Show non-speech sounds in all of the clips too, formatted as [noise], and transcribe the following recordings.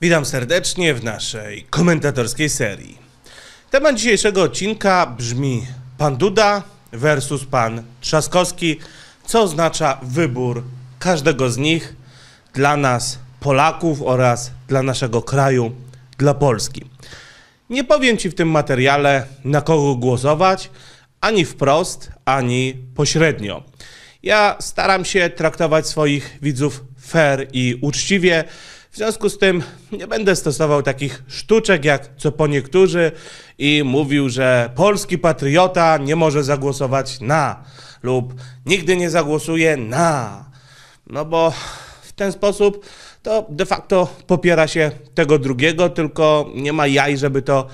Witam serdecznie w naszej komentatorskiej serii. Temat dzisiejszego odcinka brzmi Pan Duda versus Pan Trzaskowski, co oznacza wybór każdego z nich dla nas, Polaków oraz dla naszego kraju, dla Polski. Nie powiem Ci w tym materiale, na kogo głosować, ani wprost, ani pośrednio. Ja staram się traktować swoich widzów fair i uczciwie w związku z tym nie będę stosował takich sztuczek jak co po niektórzy i mówił, że polski patriota nie może zagłosować na lub nigdy nie zagłosuje na. No bo w ten sposób to de facto popiera się tego drugiego, tylko nie ma jaj, żeby to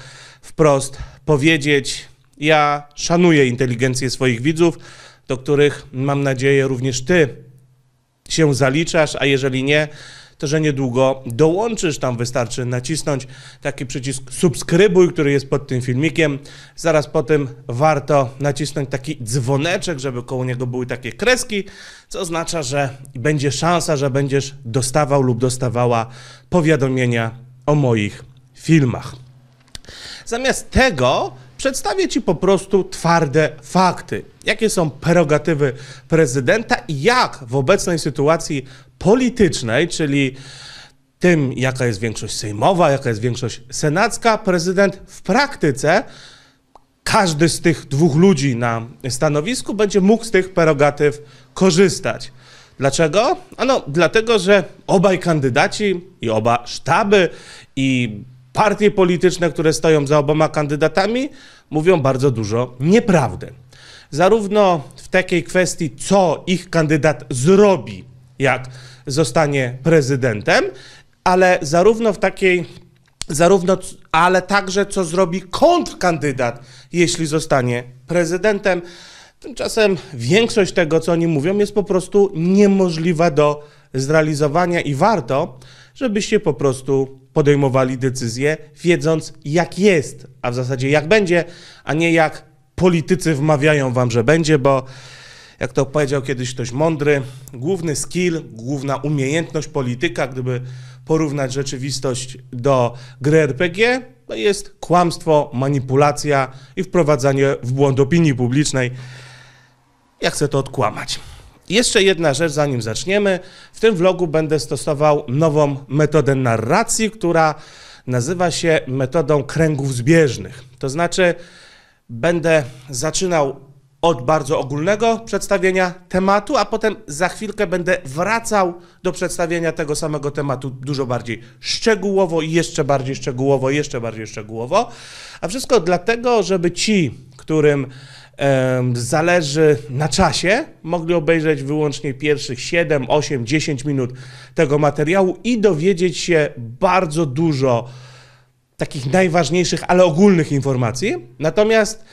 wprost powiedzieć. Ja szanuję inteligencję swoich widzów, do których mam nadzieję również ty się zaliczasz, a jeżeli nie, to że niedługo dołączysz. Tam wystarczy nacisnąć taki przycisk subskrybuj, który jest pod tym filmikiem. Zaraz po tym warto nacisnąć taki dzwoneczek, żeby koło niego były takie kreski, co oznacza, że będzie szansa, że będziesz dostawał lub dostawała powiadomienia o moich filmach. Zamiast tego przedstawię Ci po prostu twarde fakty. Jakie są prerogatywy prezydenta i jak w obecnej sytuacji politycznej, czyli tym, jaka jest większość sejmowa, jaka jest większość senacka, prezydent w praktyce każdy z tych dwóch ludzi na stanowisku będzie mógł z tych prerogatyw korzystać. Dlaczego? Ano, dlatego, że obaj kandydaci i oba sztaby i partie polityczne, które stoją za oboma kandydatami, mówią bardzo dużo nieprawdy. Zarówno w takiej kwestii, co ich kandydat zrobi jak zostanie prezydentem, ale zarówno w takiej, zarówno, ale także co zrobi kontrkandydat, jeśli zostanie prezydentem. Tymczasem większość tego, co oni mówią, jest po prostu niemożliwa do zrealizowania i warto, żebyście po prostu podejmowali decyzje, wiedząc jak jest, a w zasadzie jak będzie, a nie jak politycy wmawiają wam, że będzie, bo jak to powiedział kiedyś ktoś mądry, główny skill, główna umiejętność polityka, gdyby porównać rzeczywistość do gry RPG, to jest kłamstwo, manipulacja i wprowadzanie w błąd opinii publicznej. Ja chcę to odkłamać. Jeszcze jedna rzecz, zanim zaczniemy. W tym vlogu będę stosował nową metodę narracji, która nazywa się metodą kręgów zbieżnych. To znaczy, będę zaczynał od bardzo ogólnego przedstawienia tematu, a potem za chwilkę będę wracał do przedstawienia tego samego tematu dużo bardziej szczegółowo i jeszcze bardziej szczegółowo, jeszcze bardziej szczegółowo. A wszystko dlatego, żeby ci, którym zależy na czasie, mogli obejrzeć wyłącznie pierwszych 7, 8, 10 minut tego materiału i dowiedzieć się bardzo dużo takich najważniejszych, ale ogólnych informacji. Natomiast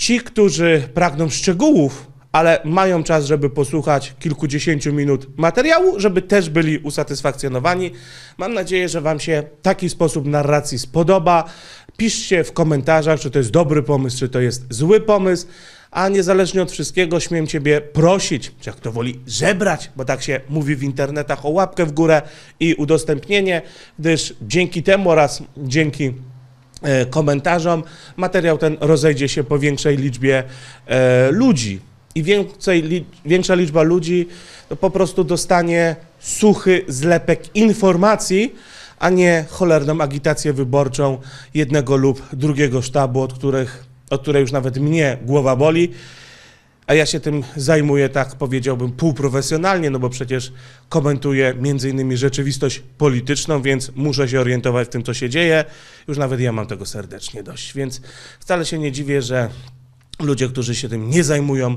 Ci, którzy pragną szczegółów, ale mają czas, żeby posłuchać kilkudziesięciu minut materiału, żeby też byli usatysfakcjonowani. Mam nadzieję, że Wam się taki sposób narracji spodoba. Piszcie w komentarzach, czy to jest dobry pomysł, czy to jest zły pomysł. A niezależnie od wszystkiego śmiem Ciebie prosić, czy jak to woli, żebrać, bo tak się mówi w internetach, o łapkę w górę i udostępnienie, gdyż dzięki temu oraz dzięki E, komentarzom. Materiał ten rozejdzie się po większej liczbie e, ludzi. I więcej, większa liczba ludzi po prostu dostanie suchy zlepek informacji, a nie cholerną agitację wyborczą jednego lub drugiego sztabu, od których od której już nawet mnie głowa boli a ja się tym zajmuję, tak powiedziałbym, półprofesjonalnie, no bo przecież komentuję między innymi rzeczywistość polityczną, więc muszę się orientować w tym, co się dzieje. Już nawet ja mam tego serdecznie dość, więc wcale się nie dziwię, że ludzie, którzy się tym nie zajmują,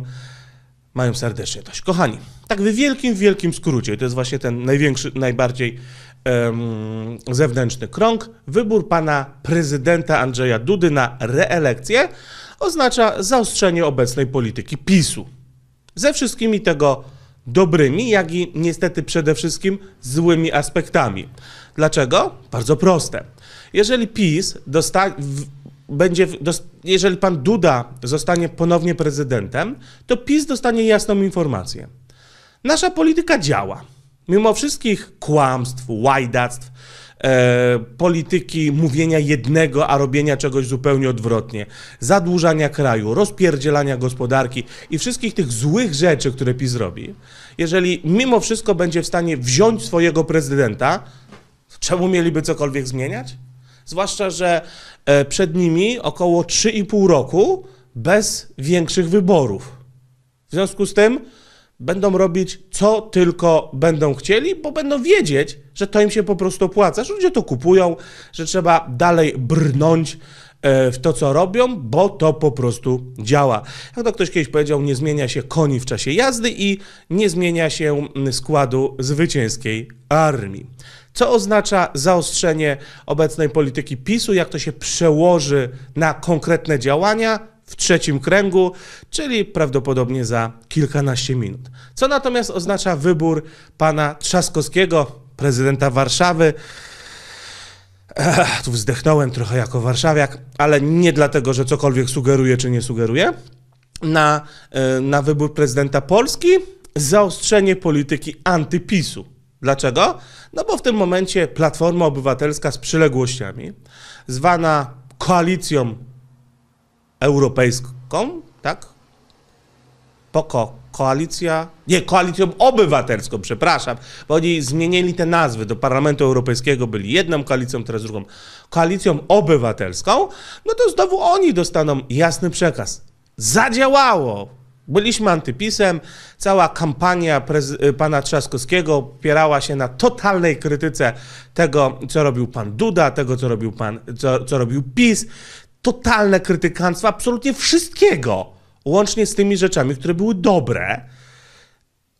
mają serdecznie dość. Kochani, tak w wielkim, wielkim skrócie, to jest właśnie ten największy, najbardziej zewnętrzny krąg, wybór pana prezydenta Andrzeja Dudy na reelekcję oznacza zaostrzenie obecnej polityki PiSu. Ze wszystkimi tego dobrymi, jak i niestety przede wszystkim złymi aspektami. Dlaczego? Bardzo proste. Jeżeli PiS dosta- będzie, jeżeli pan Duda zostanie ponownie prezydentem, to PiS dostanie jasną informację. Nasza polityka działa. Mimo wszystkich kłamstw, łajdactw, E, polityki mówienia jednego, a robienia czegoś zupełnie odwrotnie, zadłużania kraju, rozpierdzielania gospodarki i wszystkich tych złych rzeczy, które PiS robi, jeżeli mimo wszystko będzie w stanie wziąć swojego prezydenta, czemu mieliby cokolwiek zmieniać? Zwłaszcza, że e, przed nimi około 3,5 roku bez większych wyborów. W związku z tym będą robić co tylko będą chcieli, bo będą wiedzieć, że to im się po prostu opłaca, że ludzie to kupują, że trzeba dalej brnąć e, w to, co robią, bo to po prostu działa. Jak to ktoś kiedyś powiedział, nie zmienia się koni w czasie jazdy i nie zmienia się mm, składu zwycięskiej armii. Co oznacza zaostrzenie obecnej polityki PiSu, jak to się przełoży na konkretne działania? w trzecim kręgu, czyli prawdopodobnie za kilkanaście minut. Co natomiast oznacza wybór pana Trzaskowskiego, prezydenta Warszawy. Ech, tu wzdechnąłem trochę jako warszawiak, ale nie dlatego, że cokolwiek sugeruje czy nie sugeruje. Na, e, na wybór prezydenta Polski zaostrzenie polityki antypisu. Dlaczego? No bo w tym momencie Platforma Obywatelska z przyległościami, zwana koalicją Europejską, tak? POKO, koalicja, nie, koalicją obywatelską, przepraszam, bo oni zmienili te nazwy do Parlamentu Europejskiego, byli jedną koalicją, teraz drugą, koalicją obywatelską, no to znowu oni dostaną jasny przekaz. Zadziałało! Byliśmy antypisem, cała kampania y, pana Trzaskowskiego opierała się na totalnej krytyce tego, co robił pan Duda, tego, co robił, pan, co, co robił PiS, totalne krytykanstwo absolutnie wszystkiego, łącznie z tymi rzeczami, które były dobre.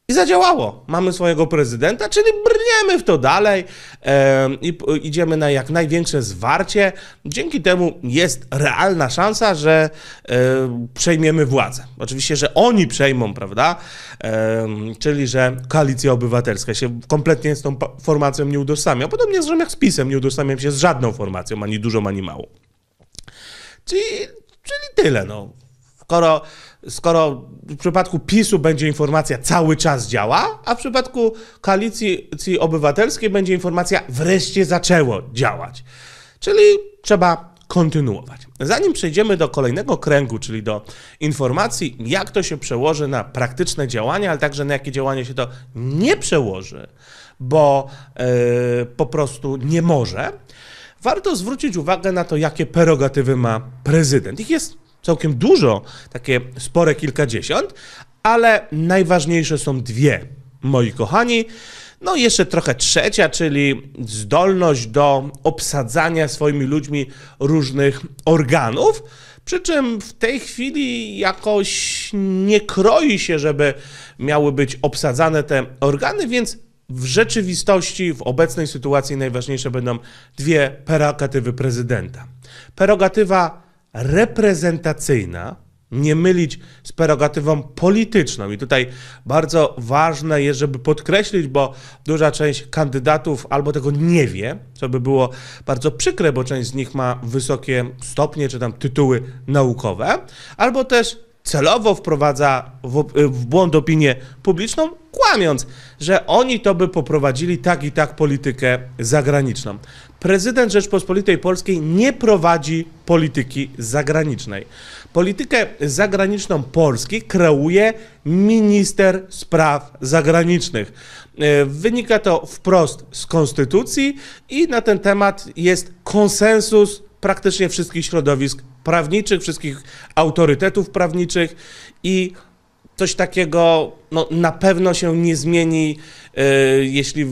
I zadziałało. Mamy swojego prezydenta, czyli brniemy w to dalej e, i idziemy na jak największe zwarcie. Dzięki temu jest realna szansa, że e, przejmiemy władzę. Oczywiście, że oni przejmą, prawda? E, czyli, że koalicja obywatelska się kompletnie z tą formacją nie utożsamia. Podobnie zresztą jak z PiSem, nie utożsamiam się z żadną formacją, ani dużą, ani mało. Czyli, czyli tyle. No. Skoro, skoro w przypadku PiSu będzie informacja cały czas działa, a w przypadku koalicji obywatelskiej będzie informacja wreszcie zaczęło działać. Czyli trzeba kontynuować. Zanim przejdziemy do kolejnego kręgu, czyli do informacji, jak to się przełoży na praktyczne działania, ale także na jakie działanie się to nie przełoży, bo yy, po prostu nie może, warto zwrócić uwagę na to, jakie prerogatywy ma prezydent. Ich jest całkiem dużo, takie spore kilkadziesiąt, ale najważniejsze są dwie, moi kochani. No i jeszcze trochę trzecia, czyli zdolność do obsadzania swoimi ludźmi różnych organów. Przy czym w tej chwili jakoś nie kroi się, żeby miały być obsadzane te organy, więc w rzeczywistości, w obecnej sytuacji najważniejsze będą dwie prerogatywy prezydenta. Prerogatywa reprezentacyjna, nie mylić z prerogatywą polityczną. I tutaj bardzo ważne jest, żeby podkreślić, bo duża część kandydatów albo tego nie wie, co by było bardzo przykre, bo część z nich ma wysokie stopnie czy tam tytuły naukowe, albo też celowo wprowadza w, w błąd opinię publiczną, kłamiąc, że oni to by poprowadzili tak i tak politykę zagraniczną. Prezydent Rzeczpospolitej Polskiej nie prowadzi polityki zagranicznej. Politykę zagraniczną Polski kreuje minister spraw zagranicznych. E, wynika to wprost z konstytucji i na ten temat jest konsensus praktycznie wszystkich środowisk prawniczych, wszystkich autorytetów prawniczych i coś takiego no, na pewno się nie zmieni, yy, jeśli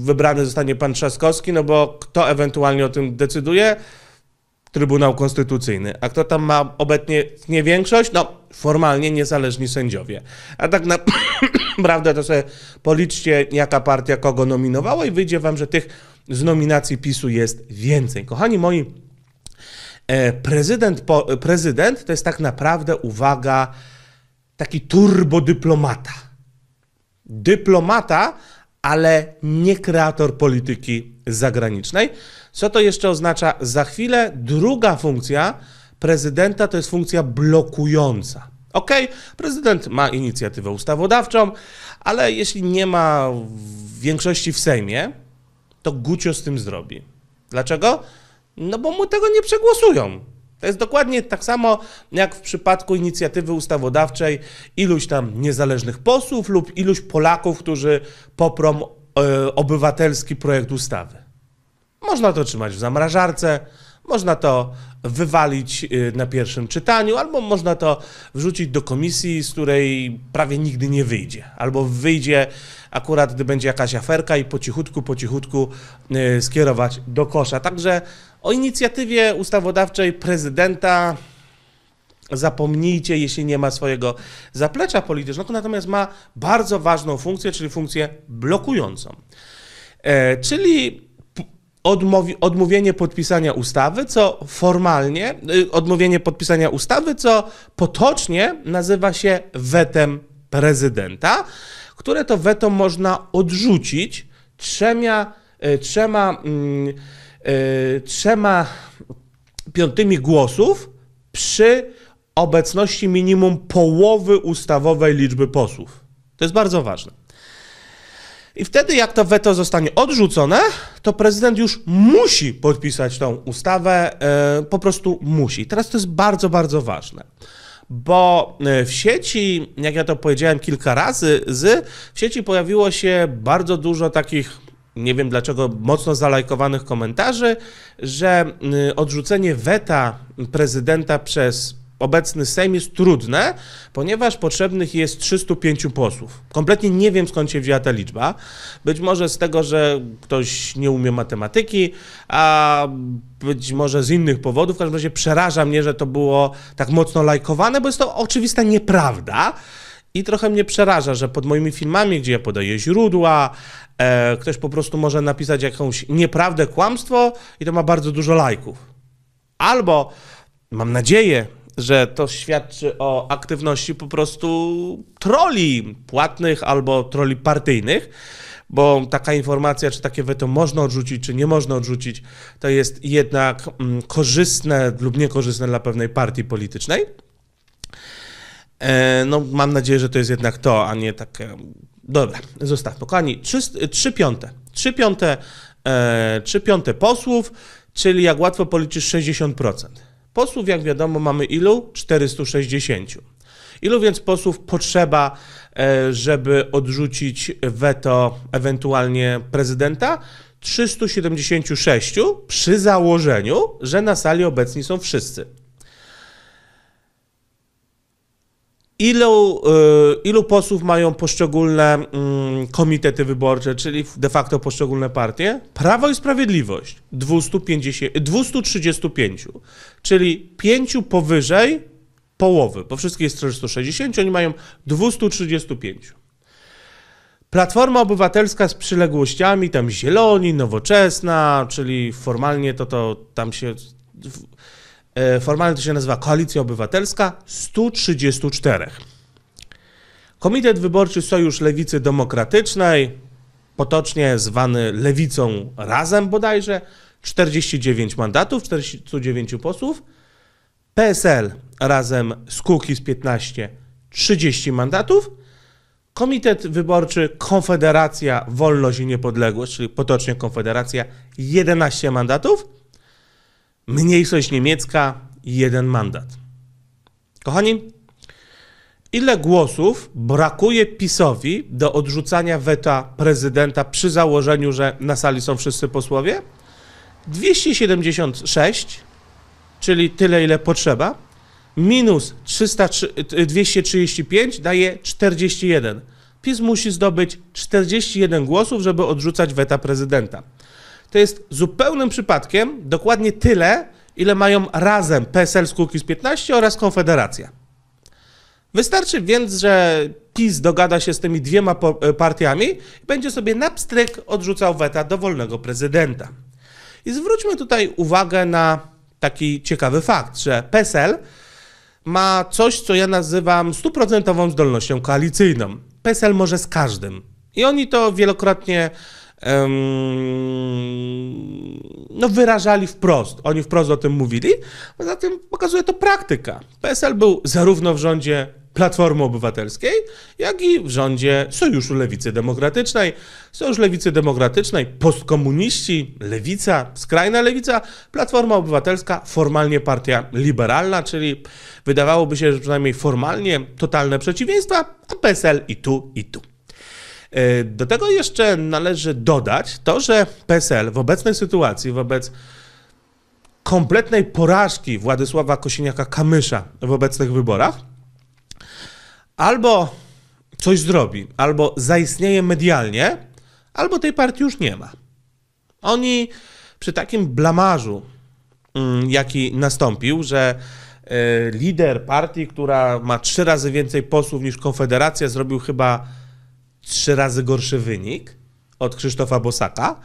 wybrany zostanie pan Trzaskowski, no bo kto ewentualnie o tym decyduje? Trybunał Konstytucyjny. A kto tam ma obecnie nie większość? No, formalnie niezależni sędziowie. A tak naprawdę [coughs] to sobie policzcie, jaka partia kogo nominowała i wyjdzie wam, że tych z nominacji PiSu jest więcej. Kochani moi, E, prezydent, po, e, prezydent to jest tak naprawdę, uwaga, taki turbodyplomata. Dyplomata, ale nie kreator polityki zagranicznej. Co to jeszcze oznacza? Za chwilę druga funkcja prezydenta to jest funkcja blokująca. Ok, prezydent ma inicjatywę ustawodawczą, ale jeśli nie ma większości w Sejmie, to Gucio z tym zrobi. Dlaczego? No bo mu tego nie przegłosują. To jest dokładnie tak samo jak w przypadku inicjatywy ustawodawczej iluś tam niezależnych posłów lub iluś Polaków, którzy poprą e, obywatelski projekt ustawy. Można to trzymać w zamrażarce, można to wywalić e, na pierwszym czytaniu, albo można to wrzucić do komisji, z której prawie nigdy nie wyjdzie. Albo wyjdzie akurat, gdy będzie jakaś aferka i po cichutku, po cichutku e, skierować do kosza. Także o inicjatywie ustawodawczej prezydenta zapomnijcie, jeśli nie ma swojego zaplecza politycznego, no natomiast ma bardzo ważną funkcję, czyli funkcję blokującą. E, czyli odmowi, odmówienie podpisania ustawy, co formalnie, y, odmówienie podpisania ustawy, co potocznie nazywa się wetem prezydenta, które to weto można odrzucić y, trzema, trzema mm, Y, trzema piątymi głosów przy obecności minimum połowy ustawowej liczby posłów. To jest bardzo ważne. I wtedy, jak to weto zostanie odrzucone, to prezydent już musi podpisać tą ustawę, y, po prostu musi. Teraz to jest bardzo, bardzo ważne bo y, w sieci, jak ja to powiedziałem kilka razy, z, w sieci pojawiło się bardzo dużo takich nie wiem dlaczego, mocno zalajkowanych komentarzy, że y, odrzucenie weta prezydenta przez obecny Sejm jest trudne, ponieważ potrzebnych jest 305 posłów. Kompletnie nie wiem skąd się wzięła ta liczba. Być może z tego, że ktoś nie umie matematyki, a być może z innych powodów. W każdym razie przeraża mnie, że to było tak mocno lajkowane, bo jest to oczywista nieprawda. I trochę mnie przeraża, że pod moimi filmami, gdzie ja podaję źródła, e, ktoś po prostu może napisać jakąś nieprawdę, kłamstwo i to ma bardzo dużo lajków. Albo mam nadzieję, że to świadczy o aktywności po prostu troli płatnych albo troli partyjnych, bo taka informacja, czy takie weto można odrzucić, czy nie można odrzucić, to jest jednak mm, korzystne lub niekorzystne dla pewnej partii politycznej. E, no, mam nadzieję, że to jest jednak to, a nie takie. Dobra, zostawmy. Kochani, trzy, trzy piąte. Trzy piąte, e, trzy piąte posłów, czyli jak łatwo policzysz 60%. Posłów, jak wiadomo, mamy ilu? 460. Ilu więc posłów potrzeba, e, żeby odrzucić weto ewentualnie prezydenta? 376 przy założeniu, że na sali obecni są wszyscy. Ilu, y, ilu posłów mają poszczególne mm, komitety wyborcze, czyli de facto poszczególne partie? Prawo i Sprawiedliwość 250, 235, czyli 5 powyżej połowy, bo wszystkie jest 460, oni mają 235. Platforma Obywatelska z przyległościami, tam Zieloni, Nowoczesna, czyli formalnie to, to tam się E, formalnie to się nazywa Koalicja Obywatelska, 134. Komitet Wyborczy Sojusz Lewicy Demokratycznej, potocznie zwany Lewicą Razem bodajże, 49 mandatów, 49 posłów. PSL razem z Kukiz 15, 30 mandatów. Komitet Wyborczy Konfederacja Wolność i Niepodległość, czyli potocznie Konfederacja, 11 mandatów. Mniejszość niemiecka, jeden mandat. Kochani, ile głosów brakuje PiSowi do odrzucania weta prezydenta przy założeniu, że na sali są wszyscy posłowie? 276, czyli tyle, ile potrzeba, minus 235 daje 41. PiS musi zdobyć 41 głosów, żeby odrzucać weta prezydenta to jest zupełnym przypadkiem dokładnie tyle, ile mają razem PSL z Kukiz 15 oraz Konfederacja. Wystarczy więc, że PiS dogada się z tymi dwiema e, partiami i będzie sobie na pstryk odrzucał weta dowolnego prezydenta. I zwróćmy tutaj uwagę na taki ciekawy fakt, że PSL ma coś, co ja nazywam stuprocentową zdolnością koalicyjną. PSL może z każdym. I oni to wielokrotnie no, wyrażali wprost. Oni wprost o tym mówili. Poza tym pokazuje to praktyka. PSL był zarówno w rządzie Platformy Obywatelskiej, jak i w rządzie Sojuszu Lewicy Demokratycznej. Sojusz Lewicy Demokratycznej, postkomuniści, lewica, skrajna lewica, Platforma Obywatelska, formalnie partia liberalna, czyli wydawałoby się, że przynajmniej formalnie totalne przeciwieństwa, a PSL i tu, i tu. E, do tego jeszcze należy dodać to, że PSL w obecnej sytuacji, wobec kompletnej porażki Władysława Kosiniaka-Kamysza w obecnych wyborach, albo coś zrobi, albo zaistnieje medialnie, albo tej partii już nie ma. Oni przy takim blamarzu, mm, jaki nastąpił, że e, lider partii, która ma trzy razy więcej posłów niż Konfederacja, zrobił chyba trzy razy gorszy wynik od Krzysztofa Bosaka,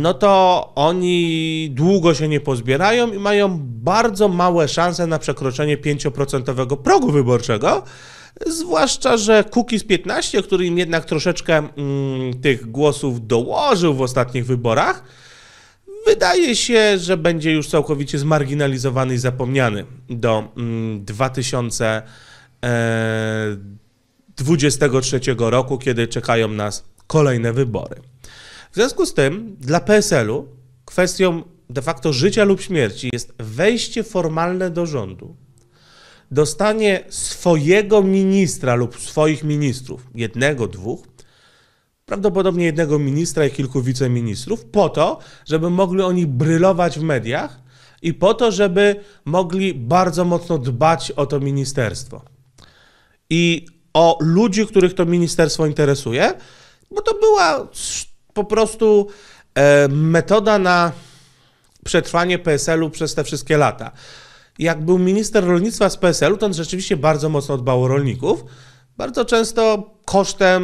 no to oni długo się nie pozbierają i mają bardzo małe szanse na przekroczenie 5% progu wyborczego. Zwłaszcza, że Kukiz 15, który im jednak troszeczkę mm, tych głosów dołożył w ostatnich wyborach, wydaje się, że będzie już całkowicie zmarginalizowany i zapomniany do mm, 2000. E, 23 roku, kiedy czekają nas kolejne wybory. W związku z tym dla PSL-u kwestią de facto życia lub śmierci jest wejście formalne do rządu, dostanie swojego ministra lub swoich ministrów, jednego, dwóch, prawdopodobnie jednego ministra i kilku wiceministrów, po to, żeby mogli oni brylować w mediach i po to, żeby mogli bardzo mocno dbać o to ministerstwo. I o ludzi, których to ministerstwo interesuje, bo to była po prostu e, metoda na przetrwanie PSL-u przez te wszystkie lata. Jak był minister rolnictwa z PSL-u, to on rzeczywiście bardzo mocno dbał o rolników, bardzo często kosztem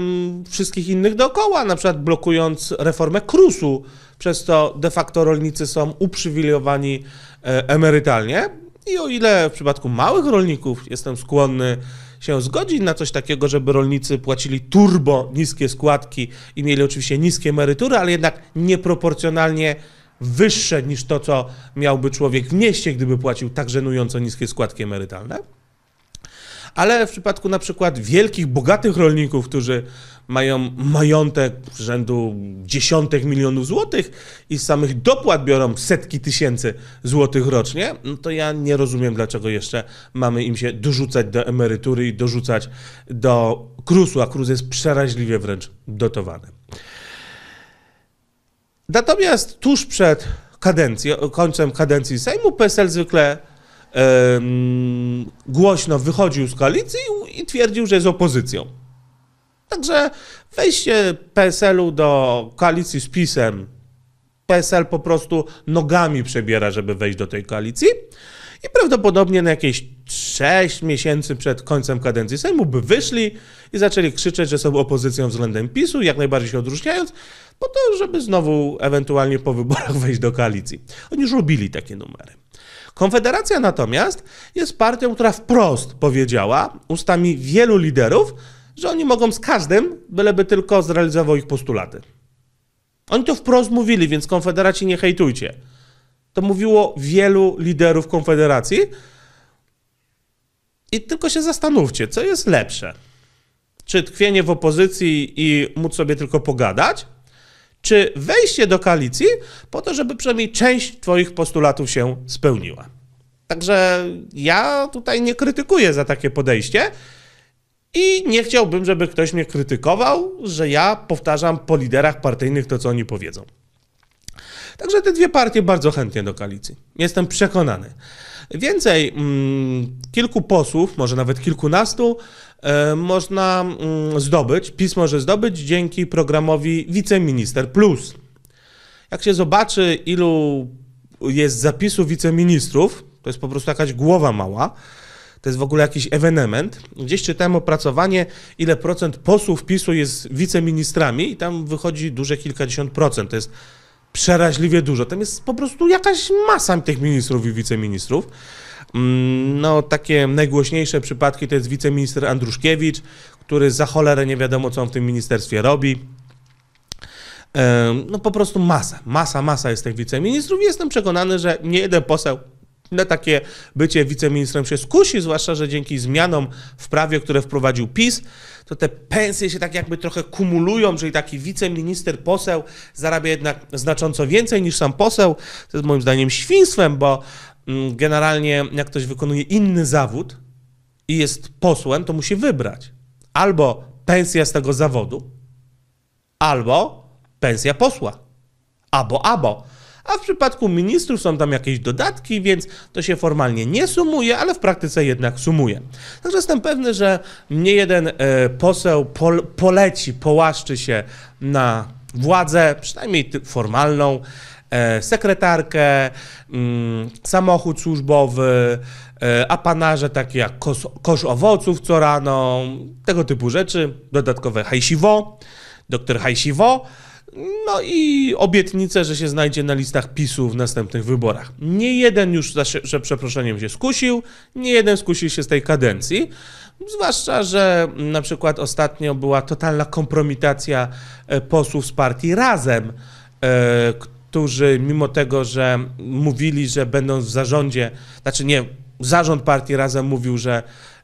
wszystkich innych dookoła, na przykład blokując reformę KRUS-u, przez to de facto rolnicy są uprzywilejowani e, emerytalnie. I o ile w przypadku małych rolników jestem skłonny się zgodzi na coś takiego, żeby rolnicy płacili turbo niskie składki i mieli oczywiście niskie emerytury, ale jednak nieproporcjonalnie wyższe niż to, co miałby człowiek w mieście, gdyby płacił tak żenująco niskie składki emerytalne? ale w przypadku na przykład wielkich, bogatych rolników, którzy mają majątek rzędu dziesiątek milionów złotych i z samych dopłat biorą setki tysięcy złotych rocznie, no to ja nie rozumiem, dlaczego jeszcze mamy im się dorzucać do emerytury i dorzucać do krusu, a krus jest przeraźliwie wręcz dotowany. Natomiast tuż przed kadencją, końcem kadencji Sejmu PSL zwykle głośno wychodził z koalicji i twierdził, że jest opozycją. Także wejście PSL-u do koalicji z PiS-em, PSL po prostu nogami przebiera, żeby wejść do tej koalicji i prawdopodobnie na jakieś 6 miesięcy przed końcem kadencji Sejmu by wyszli i zaczęli krzyczeć, że są opozycją względem PiSu, jak najbardziej się odróżniając, po to, żeby znowu ewentualnie po wyborach [laughs] wejść do koalicji. Oni już robili takie numery. Konfederacja natomiast jest partią, która wprost powiedziała ustami wielu liderów, że oni mogą z każdym, byleby tylko zrealizował ich postulaty. Oni to wprost mówili, więc konfederaci nie hejtujcie. To mówiło wielu liderów konfederacji. I tylko się zastanówcie, co jest lepsze. Czy tkwienie w opozycji i móc sobie tylko pogadać, czy wejście do koalicji po to, żeby przynajmniej część Twoich postulatów się spełniła. Także ja tutaj nie krytykuję za takie podejście i nie chciałbym, żeby ktoś mnie krytykował, że ja powtarzam po liderach partyjnych to, co oni powiedzą. Także te dwie partie bardzo chętnie do koalicji. Jestem przekonany. Więcej, mm, kilku posłów, może nawet kilkunastu, E, można mm, zdobyć, PiS może zdobyć dzięki programowi Wiceminister Plus. Jak się zobaczy, ilu jest zapisów wiceministrów, to jest po prostu jakaś głowa mała, to jest w ogóle jakiś ewenement. Gdzieś czytałem opracowanie, ile procent posłów PiSu jest wiceministrami i tam wychodzi duże kilkadziesiąt procent. To jest przeraźliwie dużo. Tam jest po prostu jakaś masa tych ministrów i wiceministrów. Mm, no, takie najgłośniejsze przypadki to jest wiceminister Andruszkiewicz, który za cholerę nie wiadomo, co on w tym ministerstwie robi. No po prostu masa, masa, masa jest tych wiceministrów. Jestem przekonany, że nie jeden poseł na takie bycie wiceministrem się skusi, zwłaszcza, że dzięki zmianom w prawie, które wprowadził PiS, to te pensje się tak jakby trochę kumulują, czyli taki wiceminister, poseł zarabia jednak znacząco więcej niż sam poseł. To jest moim zdaniem świństwem, bo Mm, generalnie jak ktoś wykonuje inny zawód i jest posłem, to musi wybrać albo pensja z tego zawodu, albo pensja posła. Albo, albo. A w przypadku ministrów są tam jakieś dodatki, więc to się formalnie nie sumuje, ale w praktyce jednak sumuje. Także jestem pewny, że nie jeden e, poseł poleci, połaszczy się na władzę, przynajmniej formalną, E, sekretarkę, mm, samochód służbowy, e, apanarze takie jak kos, kosz owoców co rano, tego typu rzeczy, dodatkowe hajsiwo, doktor hajsiwo, no i obietnice, że się znajdzie na listach PiSu w następnych wyborach. Nie jeden już za że przeproszeniem się skusił, nie jeden skusił się z tej kadencji, zwłaszcza, że na przykład ostatnio była totalna kompromitacja e, posłów z partii Razem, którzy mimo tego, że mówili, że będą w zarządzie, znaczy nie, zarząd partii razem mówił, że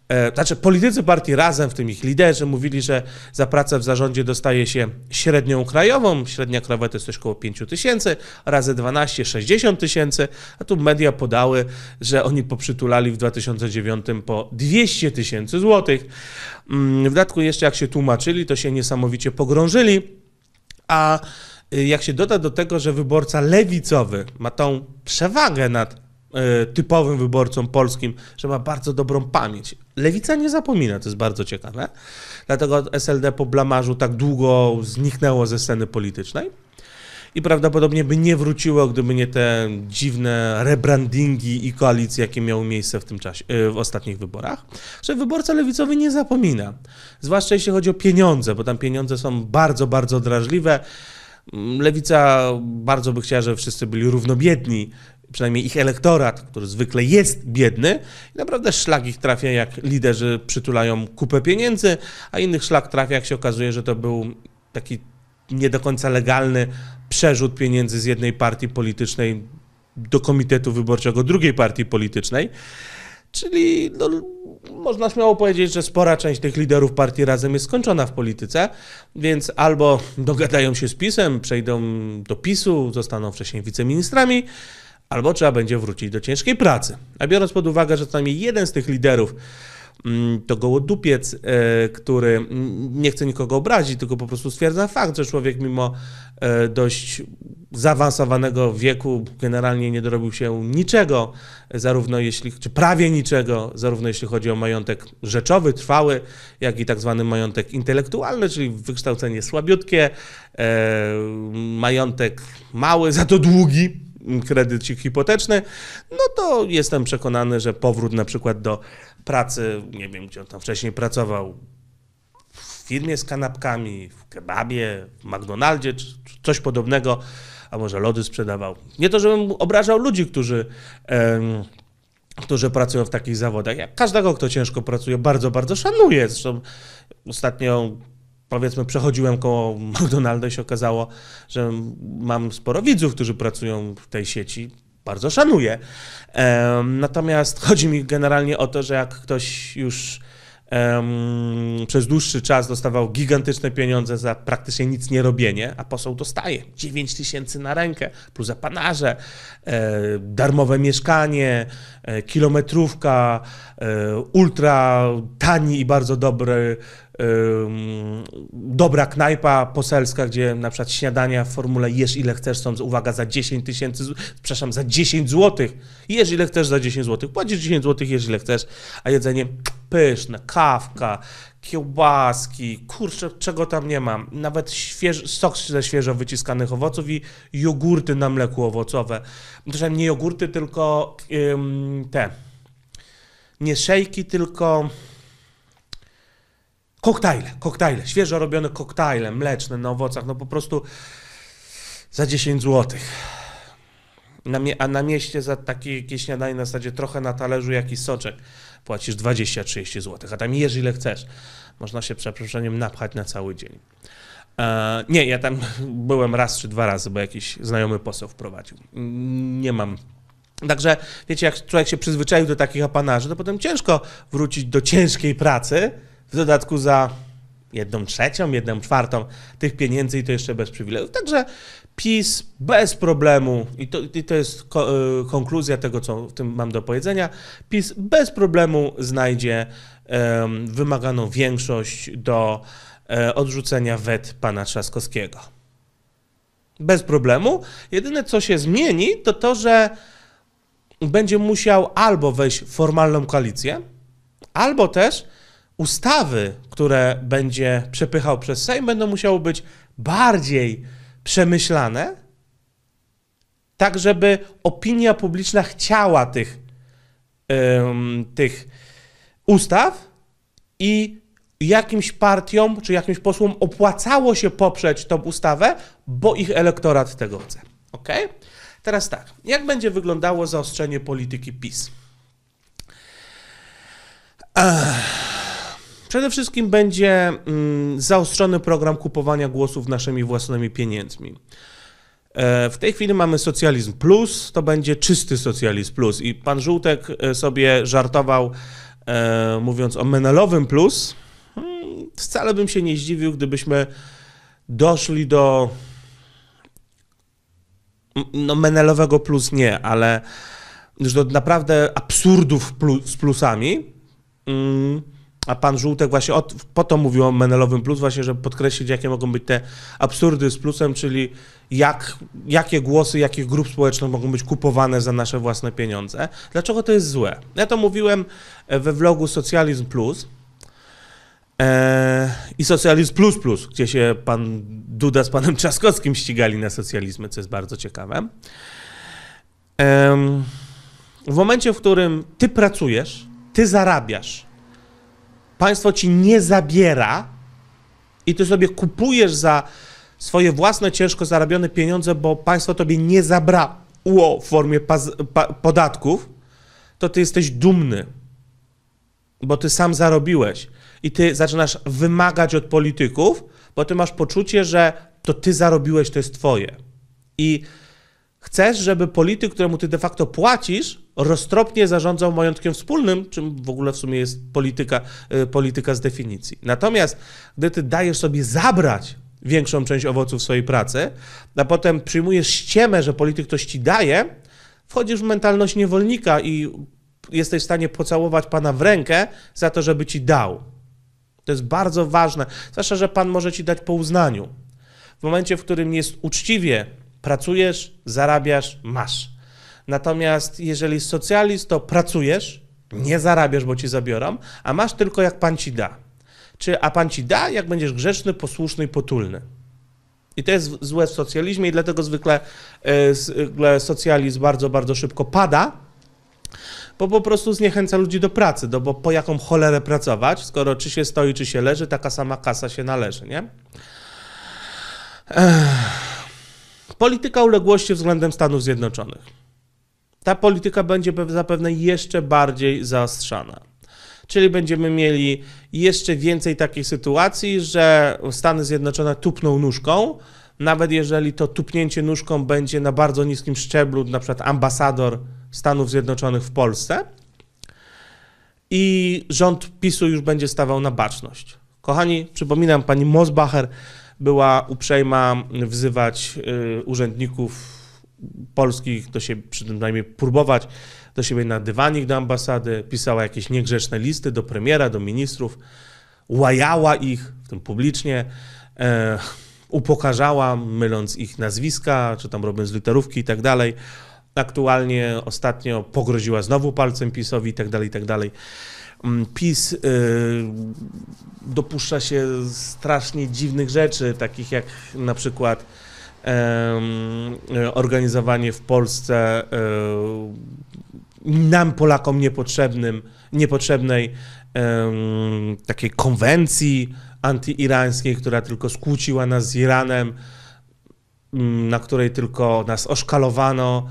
e, znaczy, politycy partii razem, w tym ich liderzy, mówili, że za pracę w zarządzie dostaje się średnią krajową. Średnia krajowa to jest coś około 5 tysięcy, razy 12, 60 tysięcy. A tu media podały, że oni poprzytulali w 2009 po 200 tysięcy złotych. Mm, w dodatku jeszcze jak się tłumaczyli, to się niesamowicie pogrążyli. A Y, jak się doda do tego, że wyborca lewicowy ma tą przewagę nad y, typowym wyborcą polskim, że ma bardzo dobrą pamięć. Lewica nie zapomina, to jest bardzo ciekawe. Dlatego SLD po blamarzu tak długo zniknęło ze sceny politycznej i prawdopodobnie by nie wróciło, gdyby nie te dziwne rebrandingi i koalicje, jakie miały miejsce w tym czasie, y, w ostatnich wyborach, że wyborca lewicowy nie zapomina. Zwłaszcza jeśli chodzi o pieniądze, bo tam pieniądze są bardzo, bardzo drażliwe Lewica bardzo by chciała, żeby wszyscy byli równobiedni, przynajmniej ich elektorat, który zwykle jest biedny, i naprawdę szlak ich trafia, jak liderzy przytulają kupę pieniędzy, a innych szlak trafia, jak się okazuje, że to był taki nie do końca legalny przerzut pieniędzy z jednej partii politycznej do komitetu wyborczego drugiej partii politycznej. Czyli no, można śmiało powiedzieć, że spora część tych liderów partii razem jest skończona w polityce, więc albo dogadają się z PiSem, przejdą do PiSu, zostaną wcześniej wiceministrami, albo trzeba będzie wrócić do ciężkiej pracy. A biorąc pod uwagę, że co najmniej jeden z tych liderów Mm, to gołodupiec, e, który nie chce nikogo obrazić, tylko po prostu stwierdza fakt, że człowiek mimo e, dość zaawansowanego wieku generalnie nie dorobił się niczego, zarówno jeśli, czy prawie niczego, zarówno jeśli chodzi o majątek rzeczowy, trwały, jak i tak zwany majątek intelektualny, czyli wykształcenie słabiutkie, e, majątek mały, za to długi, kredyt hipoteczny, no to jestem przekonany, że powrót na przykład do pracy, nie wiem, gdzie on tam wcześniej pracował, w firmie z kanapkami, w kebabie, w McDonaldzie, czy coś podobnego, a może lody sprzedawał. Nie to, żebym obrażał ludzi, którzy, em, którzy pracują w takich zawodach. Ja każdego, kto ciężko pracuje, bardzo, bardzo szanuję. Zresztą ostatnio powiedzmy, przechodziłem koło [laughs] McDonalda i się okazało, że mam sporo widzów, którzy pracują w tej sieci bardzo szanuję. Natomiast chodzi mi generalnie o to, że jak ktoś już przez dłuższy czas dostawał gigantyczne pieniądze za praktycznie nic nie robienie, a poseł dostaje 9 tysięcy na rękę, plus apanarze, e, darmowe mieszkanie, e, kilometrówka, e, ultra tani i bardzo dobry dobra knajpa poselska, gdzie na przykład śniadania w formule jesz ile chcesz, są, uwaga, za 10 tysięcy, przepraszam, za 10 złotych. Jesz ile chcesz za 10 złotych. Płacisz 10 złotych, jesz ile chcesz, a jedzenie pyszne, kawka, kiełbaski, kurczę, czego tam nie mam. Nawet śwież, sok ze świeżo wyciskanych owoców i jogurty na mleku owocowe. Zresztą nie jogurty, tylko ym, te, nie szejki, tylko Koktajle, koktajle, świeżo robione koktajle, mleczne na owocach, no po prostu za 10 zł. Na mie- a na mieście za takie śniadanie na zasadzie trochę na talerzu jakiś soczek płacisz 20-30 zł, a tam jesz ile chcesz. Można się przeproszeniem napchać na cały dzień. E, nie, ja tam [laughs] byłem raz czy dwa razy, bo jakiś znajomy poseł wprowadził. Nie mam Także wiecie, jak człowiek się przyzwyczaił do takich apanarzy, to potem ciężko wrócić do ciężkiej pracy, w dodatku za jedną trzecią, jedną czwartą tych pieniędzy i to jeszcze bez przywilejów. Także PiS bez problemu, i to, i to jest ko y, konkluzja tego, co w tym mam do powiedzenia, PiS bez problemu znajdzie wymaganą większość do e, odrzucenia wet pana Trzaskowskiego. Bez problemu. Jedyne, co się zmieni, to to, że będzie musiał albo wejść w formalną koalicję, albo też ustawy, które będzie przepychał przez Sejm, będą musiały być bardziej przemyślane, tak żeby opinia publiczna chciała tych, um, tych ustaw i jakimś partiom czy jakimś posłom opłacało się poprzeć tą ustawę, bo ich elektorat tego chce. Ok? Teraz tak, jak będzie wyglądało zaostrzenie polityki PiS? Ech. Przede wszystkim będzie mm, zaostrzony program kupowania głosów naszymi własnymi pieniędzmi. E, w tej chwili mamy socjalizm plus, to będzie czysty socjalizm plus. I pan Żółtek e, sobie żartował, e, mówiąc o menelowym plus. Hmm, wcale bym się nie zdziwił, gdybyśmy doszli do. No, menelowego plus nie, ale już do naprawdę absurdów plus, z plusami. Mm a pan Żółtek właśnie od, po to mówił o Menelowym Plus, właśnie, żeby podkreślić, jakie mogą być te absurdy z plusem, czyli jak, jakie głosy, jakich grup społecznych mogą być kupowane za nasze własne pieniądze. Dlaczego to jest złe? Ja to mówiłem e, we vlogu Socjalizm Plus eee, i Socjalizm Plus Plus, gdzie się pan Duda z panem Trzaskowskim ścigali na socjalizmy, co jest bardzo ciekawe. Eee, w momencie, w którym ty pracujesz, ty zarabiasz, państwo ci nie zabiera i ty sobie kupujesz za swoje własne ciężko zarabione pieniądze, bo państwo tobie nie zabrało w formie podatków, to ty jesteś dumny, bo ty sam zarobiłeś i ty zaczynasz wymagać od polityków, bo ty masz poczucie, że to ty zarobiłeś, to jest twoje. I Chcesz, żeby polityk, któremu ty de facto płacisz, roztropnie zarządzał majątkiem wspólnym, czym w ogóle w sumie jest polityka, y, polityka z definicji. Natomiast gdy ty dajesz sobie zabrać większą część owoców swojej pracy, a potem przyjmujesz ściemę, że polityk toś ci daje, wchodzisz w mentalność niewolnika i jesteś w stanie pocałować pana w rękę za to, żeby ci dał. To jest bardzo ważne, zwłaszcza, że pan może ci dać po uznaniu. W momencie, w którym jest uczciwie Pracujesz, zarabiasz, masz. Natomiast jeżeli socjalizm, to pracujesz, nie zarabiasz, bo ci zabiorą, a masz tylko jak pan ci da. Czy a pan ci da, jak będziesz grzeczny, posłuszny i potulny. I to jest złe w socjalizmie i dlatego zwykle y, socjalizm bardzo, bardzo szybko pada, bo po prostu zniechęca ludzi do pracy, do, no bo po jaką cholerę pracować, skoro czy się stoi, czy się leży, taka sama kasa się należy, nie? Ech. Polityka uległości względem Stanów Zjednoczonych. Ta polityka będzie zapewne jeszcze bardziej zaostrzana. Czyli będziemy mieli jeszcze więcej takich sytuacji, że Stany Zjednoczone tupną nóżką, nawet jeżeli to tupnięcie nóżką będzie na bardzo niskim szczeblu, na przykład ambasador Stanów Zjednoczonych w Polsce, i rząd PiSu już będzie stawał na baczność. Kochani, przypominam, pani Mosbacher była uprzejma wzywać y, urzędników polskich do siebie, przynajmniej próbować do siebie na dywanik do ambasady, pisała jakieś niegrzeczne listy do premiera, do ministrów, łajała ich, w tym publicznie, e, upokarzała, myląc ich nazwiska, czy tam robiąc literówki i tak dalej. Aktualnie ostatnio pogroziła znowu palcem PiSowi i tak dalej, i tak dalej. Mm, PiS y, dopuszcza się strasznie dziwnych rzeczy, takich jak na przykład organizowanie w Polsce y, nam Polakom niepotrzebnym, niepotrzebnej takiej konwencji antyirańskiej, która tylko skłóciła nas z Iranem, mm, na której tylko nas oszkalowano,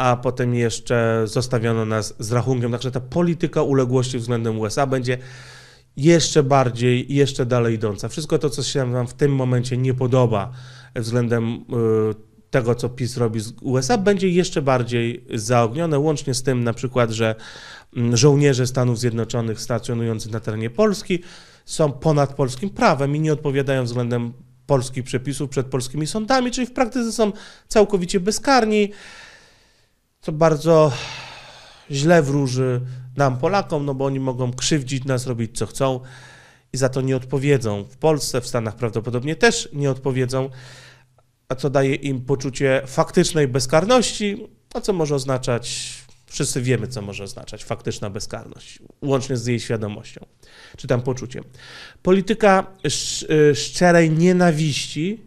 a potem jeszcze zostawiono nas z rachunkiem. Także ta polityka uległości względem USA będzie jeszcze bardziej, jeszcze dalej idąca. Wszystko to, co się nam w tym momencie nie podoba względem y, tego, co PiS robi z USA, będzie jeszcze bardziej zaognione, łącznie z tym na przykład, że mm, żołnierze Stanów Zjednoczonych stacjonujący na terenie Polski są ponad polskim prawem i nie odpowiadają względem polskich przepisów przed polskimi sądami, czyli w praktyce są całkowicie bezkarni co bardzo źle wróży nam Polakom, no bo oni mogą krzywdzić nas, robić co chcą i za to nie odpowiedzą. W Polsce, w Stanach prawdopodobnie też nie odpowiedzą, a co daje im poczucie faktycznej bezkarności, a no co może oznaczać, wszyscy wiemy, co może oznaczać faktyczna bezkarność, łącznie z jej świadomością, czy tam poczuciem. Polityka y, szczerej nienawiści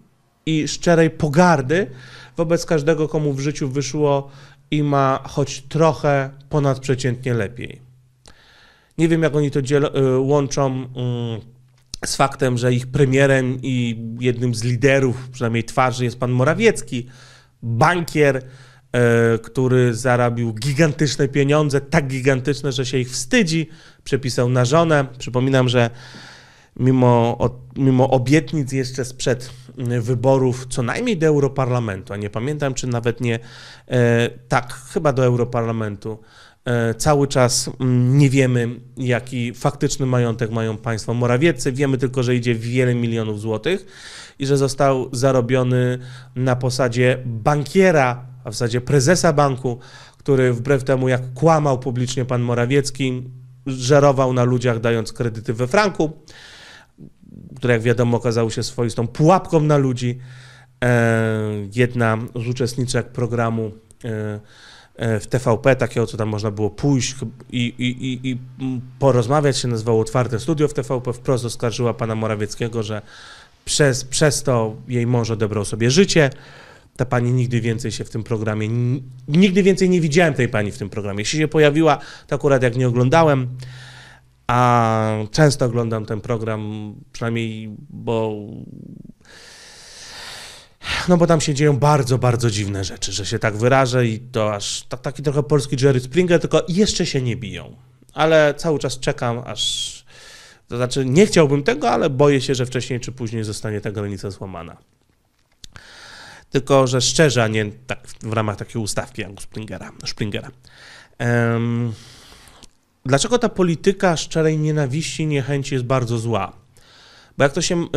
i szczerej pogardy wobec każdego, komu w życiu wyszło i ma choć trochę ponadprzeciętnie lepiej. Nie wiem, jak oni to y, łączą mm, z faktem, że ich premierem i jednym z liderów, przynajmniej twarzy, jest pan Morawiecki, bankier, y, który zarabił gigantyczne pieniądze, tak gigantyczne, że się ich wstydzi, przepisał na żonę. Przypominam, że mimo, mimo obietnic jeszcze sprzed wyborów, co najmniej do Europarlamentu, a nie pamiętam, czy nawet nie, e, tak, chyba do Europarlamentu, e, Cały czas nie wiemy, jaki faktyczny majątek mają państwo Morawieccy. Wiemy tylko, że idzie wiele milionów złotych i że został zarobiony na posadzie bankiera, a w zasadzie prezesa banku, który wbrew temu, jak kłamał publicznie pan Morawiecki, żerował na ludziach, dając kredyty we franku które jak wiadomo okazały się swoistą pułapką na ludzi. E, jedna z uczestniczek programu e, e, w TVP, takiego, co tam można było pójść i, i, i, porozmawiać, się nazywało Otwarte Studio w TVP, wprost oskarżyła pana Morawieckiego, że przez, przez to jej mąż odebrał sobie życie. Ta pani nigdy więcej się w tym programie, nigdy więcej nie widziałem tej pani w tym programie. Jeśli się pojawiła, to akurat jak nie oglądałem a często oglądam ten program, przynajmniej, bo. No bo tam się dzieją bardzo, bardzo dziwne rzeczy, że się tak wyrażę i to aż taki trochę polski Jerry Springer, tylko jeszcze się nie biją. Ale cały czas czekam, aż to znaczy, nie chciałbym tego, ale boję się, że wcześniej czy później zostanie ta granica złamana. Tylko, że szczerze, a nie tak w ramach takiej ustawki jak u Springera. Springera. Um, dlaczego ta polityka szczerej nienawiści, niechęci jest bardzo zła? Bo jak to się, y,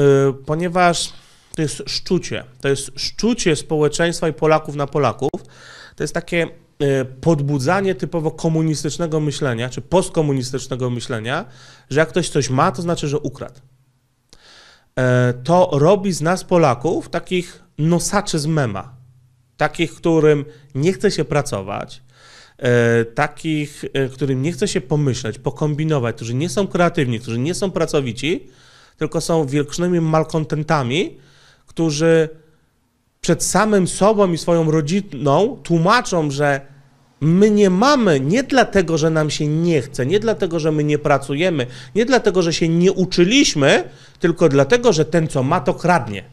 ponieważ to jest szczucie, to jest szczucie społeczeństwa i Polaków na Polaków, to jest takie y, podbudzanie typowo komunistycznego myślenia, czy postkomunistycznego myślenia, że jak ktoś coś ma, to znaczy, że ukradł. E, to robi z nas Polaków takich nosaczy z mema, takich, którym nie chce się pracować, E, takich, e, którym nie chce się pomyśleć, pokombinować, którzy nie są kreatywni, którzy nie są pracowici, tylko są wielkimi malkontentami, którzy przed samym sobą i swoją rodziną tłumaczą, że my nie mamy nie dlatego, że nam się nie chce, nie dlatego, że my nie pracujemy, nie dlatego, że się nie uczyliśmy, tylko dlatego, że ten, co ma, to kradnie.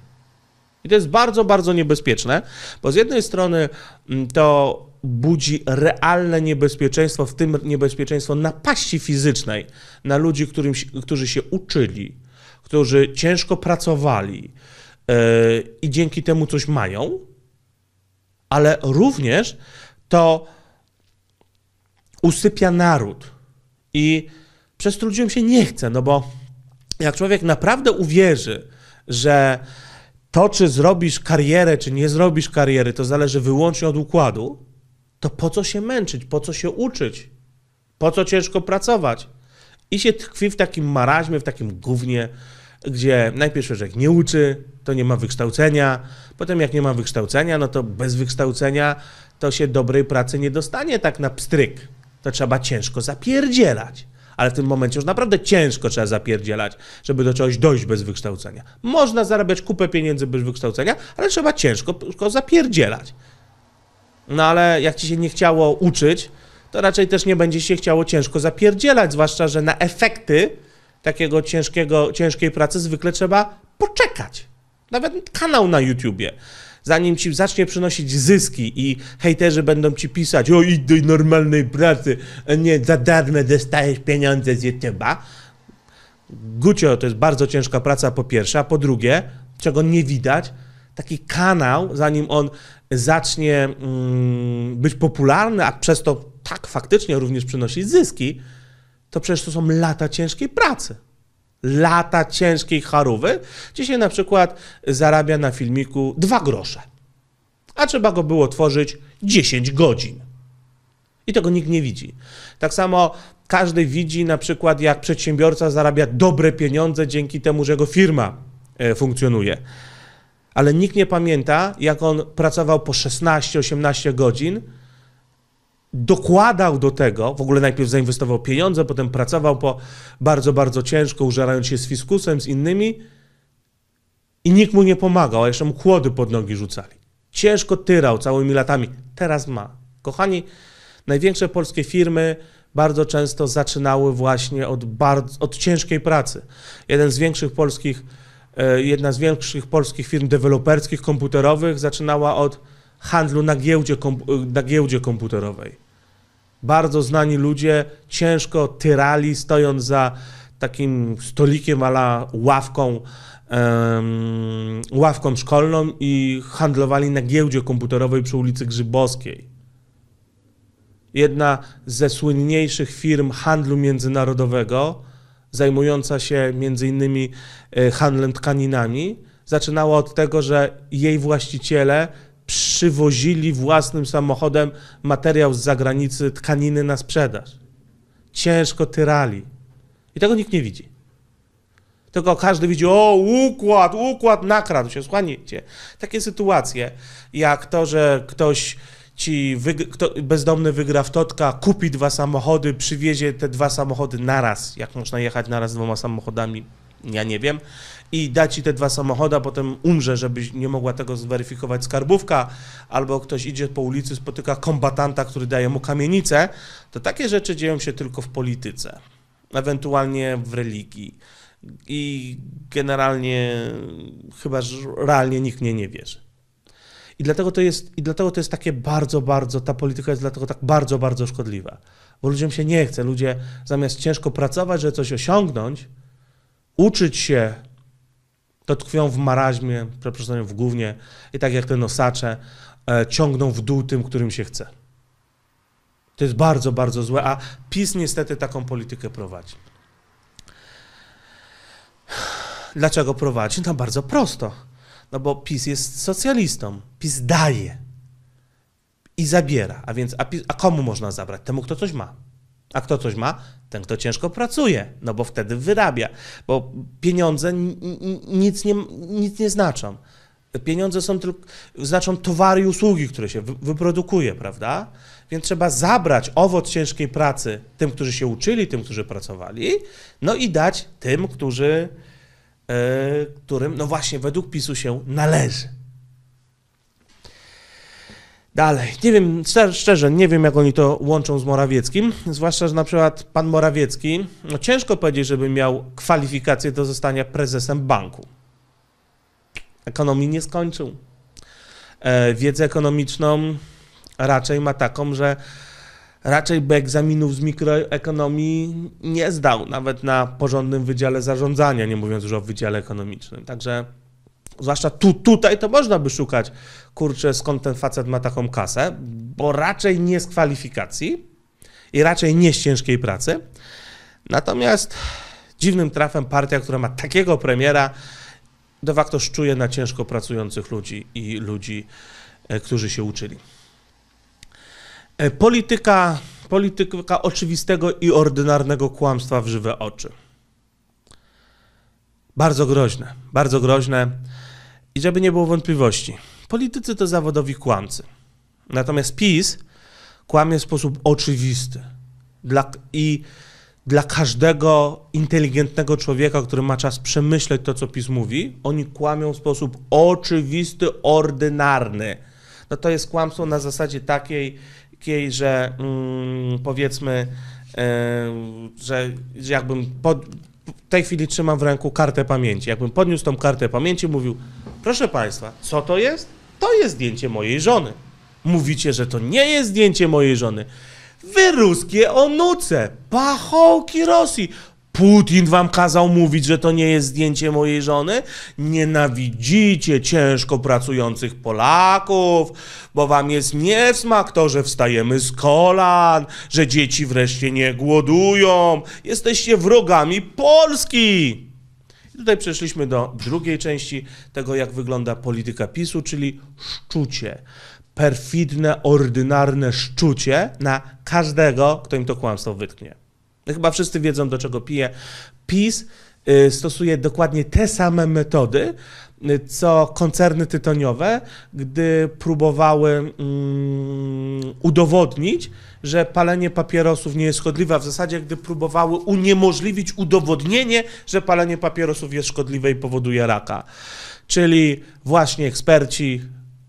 I to jest bardzo, bardzo niebezpieczne, bo z jednej strony mm, to budzi realne niebezpieczeństwo, w tym niebezpieczeństwo napaści fizycznej na ludzi, którym, którzy się uczyli, którzy ciężko pracowali yy, i dzięki temu coś mają, ale również to usypia naród. I przez to ludziom się nie chce, no bo jak człowiek naprawdę uwierzy, że to, czy zrobisz karierę, czy nie zrobisz kariery, to zależy wyłącznie od układu, to po co się męczyć, po co się uczyć, po co ciężko pracować? I się tkwi w takim maraźmie, w takim gównie, gdzie najpierw się jak nie uczy, to nie ma wykształcenia, potem jak nie ma wykształcenia, no to bez wykształcenia to się dobrej pracy nie dostanie tak na pstryk. To trzeba ciężko zapierdzielać. Ale w tym momencie już naprawdę ciężko trzeba zapierdzielać, żeby do czegoś dojść bez wykształcenia. Można zarabiać kupę pieniędzy bez wykształcenia, ale trzeba ciężko zapierdzielać. No ale jak ci się nie chciało uczyć, to raczej też nie będzie się chciało ciężko zapierdzielać, zwłaszcza, że na efekty takiego ciężkiego, ciężkiej pracy zwykle trzeba poczekać. Nawet kanał na YouTubie. Zanim ci zacznie przynosić zyski i hejterzy będą ci pisać o idź do normalnej pracy, nie za darmo dostajesz pieniądze z YouTube'a. Gucio, to jest bardzo ciężka praca po pierwsze, a po drugie, czego nie widać, taki kanał, zanim on zacznie mm, być popularny, a przez to tak faktycznie również przynosi zyski, to przecież to są lata ciężkiej pracy. Lata ciężkiej charówy. Dzisiaj na przykład zarabia na filmiku dwa grosze, a trzeba go było tworzyć 10 godzin. I tego nikt nie widzi. Tak samo każdy widzi na przykład, jak przedsiębiorca zarabia dobre pieniądze dzięki temu, że jego firma e, funkcjonuje ale nikt nie pamięta, jak on pracował po 16-18 godzin, dokładał do tego, w ogóle najpierw zainwestował pieniądze, potem pracował po bardzo, bardzo ciężko, użerając się z fiskusem, z innymi i nikt mu nie pomagał, a jeszcze mu kłody pod nogi rzucali. Ciężko tyrał całymi latami. Teraz ma. Kochani, największe polskie firmy bardzo często zaczynały właśnie od, bardzo, od ciężkiej pracy. Jeden z większych polskich E, jedna z większych polskich firm deweloperskich, komputerowych, zaczynała od handlu na giełdzie, e, na giełdzie komputerowej. Bardzo znani ludzie ciężko tyrali, stojąc za takim stolikiem, ala ławką, um, ławką szkolną i handlowali na giełdzie komputerowej przy ulicy Grzybowskiej. Jedna ze słynniejszych firm handlu międzynarodowego, zajmująca się między innymi e, handlem tkaninami, zaczynała od tego, że jej właściciele przywozili własnym samochodem materiał z zagranicy, tkaniny na sprzedaż. Ciężko tyrali. I tego nikt nie widzi. Tylko każdy widzi, o, układ, układ, nakradł się, słuchajcie. Takie sytuacje, jak to, że ktoś ci wyg bezdomny wygra w totka, kupi dwa samochody, przywiezie te dwa samochody naraz. Jak można jechać naraz z dwoma samochodami, ja nie wiem. I da ci te dwa samochody, a potem umrze, żebyś nie mogła tego zweryfikować skarbówka, albo ktoś idzie po ulicy, spotyka kombatanta, który daje mu kamienicę. To takie rzeczy dzieją się tylko w polityce, ewentualnie w religii. I generalnie chyba realnie nikt nie, nie wierzy. I dlatego to jest, i dlatego to jest takie bardzo, bardzo, ta polityka jest dlatego tak bardzo, bardzo szkodliwa. Bo ludziom się nie chce. Ludzie zamiast ciężko pracować, żeby coś osiągnąć, uczyć się, to tkwią w maraźmie, przepraszam, w głównie i tak jak te nosacze e, ciągną w dół tym, którym się chce. To jest bardzo, bardzo złe, a PiS niestety taką politykę prowadzi. Dlaczego prowadzi? No bardzo prosto. No bo PiS jest socjalistą. PiS daje i zabiera. A więc, a, PiS, a komu można zabrać? Temu, kto coś ma. A kto coś ma? Ten, kto ciężko pracuje, no bo wtedy wyrabia. Bo pieniądze nic nie, nic nie znaczą. Pieniądze są tylko, znaczą towary i usługi, które się wyprodukuje, prawda? Więc trzeba zabrać owoc ciężkiej pracy tym, którzy się uczyli, tym, którzy pracowali, no i dać tym, którzy, E, którym, no właśnie, według PiSu się należy. Dalej. Nie wiem, szczerze, nie wiem, jak oni to łączą z Morawieckim. Zwłaszcza, że na przykład pan Morawiecki, no ciężko powiedzieć, żeby miał kwalifikacje do zostania prezesem banku. Ekonomii nie skończył. E, wiedzę ekonomiczną raczej ma taką, że raczej by egzaminów z mikroekonomii nie zdał, nawet na porządnym wydziale zarządzania, nie mówiąc już o wydziale ekonomicznym. Także zwłaszcza tu, tutaj to można by szukać, kurczę, skąd ten facet ma taką kasę, bo raczej nie z kwalifikacji i raczej nie z ciężkiej pracy. Natomiast dziwnym trafem partia, która ma takiego premiera, de facto szczuje na ciężko pracujących ludzi i ludzi, e, którzy się uczyli. E, polityka, polityka oczywistego i ordynarnego kłamstwa w żywe oczy. Bardzo groźne, bardzo groźne. I żeby nie było wątpliwości, politycy to zawodowi kłamcy. Natomiast PiS kłamie w sposób oczywisty. Dla, I dla każdego inteligentnego człowieka, który ma czas przemyśleć to, co PiS mówi, oni kłamią w sposób oczywisty, ordynarny. No to jest kłamstwo na zasadzie takiej, takiej, że mm, powiedzmy, że, że jakbym pod, w tej chwili trzymam w ręku kartę pamięci. Jakbym podniósł tą kartę pamięci, mówił, proszę Państwa, co to jest? To jest zdjęcie mojej żony. Mówicie, że to nie jest zdjęcie mojej żony. Wy ruskie onuce, pachołki Rosji, Putin wam kazał mówić, że to nie jest zdjęcie mojej żony? Nienawidzicie ciężko pracujących Polaków, bo wam jest nie w smak to, że wstajemy z kolan, że dzieci wreszcie nie głodują. Jesteście wrogami Polski. I tutaj przeszliśmy do drugiej części tego, jak wygląda polityka PiSu, czyli szczucie. Perfidne, ordynarne szczucie na każdego, kto im to kłamstwo wytknie. No chyba wszyscy wiedzą, do czego pije. PiS y, stosuje dokładnie te same metody, y, co koncerny tytoniowe, gdy próbowały mm, udowodnić, że palenie papierosów nie jest szkodliwe, a w zasadzie gdy próbowały uniemożliwić udowodnienie, że palenie papierosów jest szkodliwe i powoduje raka. Czyli właśnie eksperci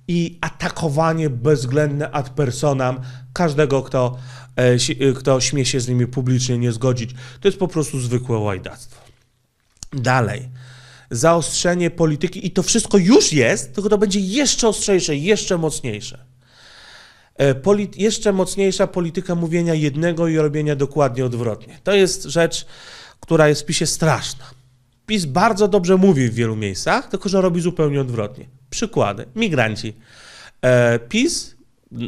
i atakowanie bezwzględne ad personam każdego, kto E, e, kto śmie się z nimi publicznie nie zgodzić. To jest po prostu zwykłe łajdactwo. Dalej. Zaostrzenie polityki, i to wszystko już jest, tylko to będzie jeszcze ostrzejsze, jeszcze mocniejsze. E, jeszcze mocniejsza polityka mówienia jednego i robienia dokładnie odwrotnie. To jest rzecz, która jest w PiSie straszna. PiS bardzo dobrze mówi w wielu miejscach, tylko że robi zupełnie odwrotnie. Przykłady. Migranci. PiS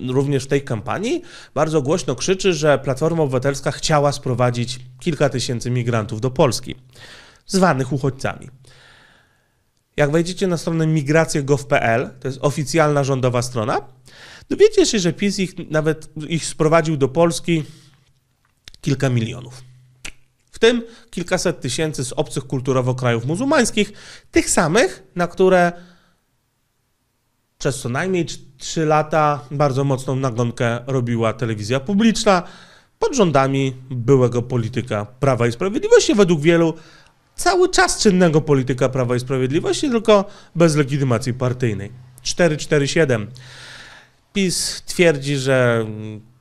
również w tej kampanii, bardzo głośno krzyczy, że Platforma Obywatelska chciała sprowadzić kilka tysięcy migrantów do Polski, zwanych uchodźcami. Jak wejdziecie na stronę migracje.gov.pl, to jest oficjalna rządowa strona, dowiecie się, że PiS ich nawet ich sprowadził do Polski kilka milionów. W tym kilkaset tysięcy z obcych kulturowo krajów muzułmańskich, tych samych, na które przez co najmniej 3 lata bardzo mocną nagonkę robiła telewizja publiczna pod rządami byłego polityka Prawa i Sprawiedliwości, według wielu cały czas czynnego polityka Prawa i Sprawiedliwości, tylko bez legitymacji partyjnej. 447. PiS twierdzi, że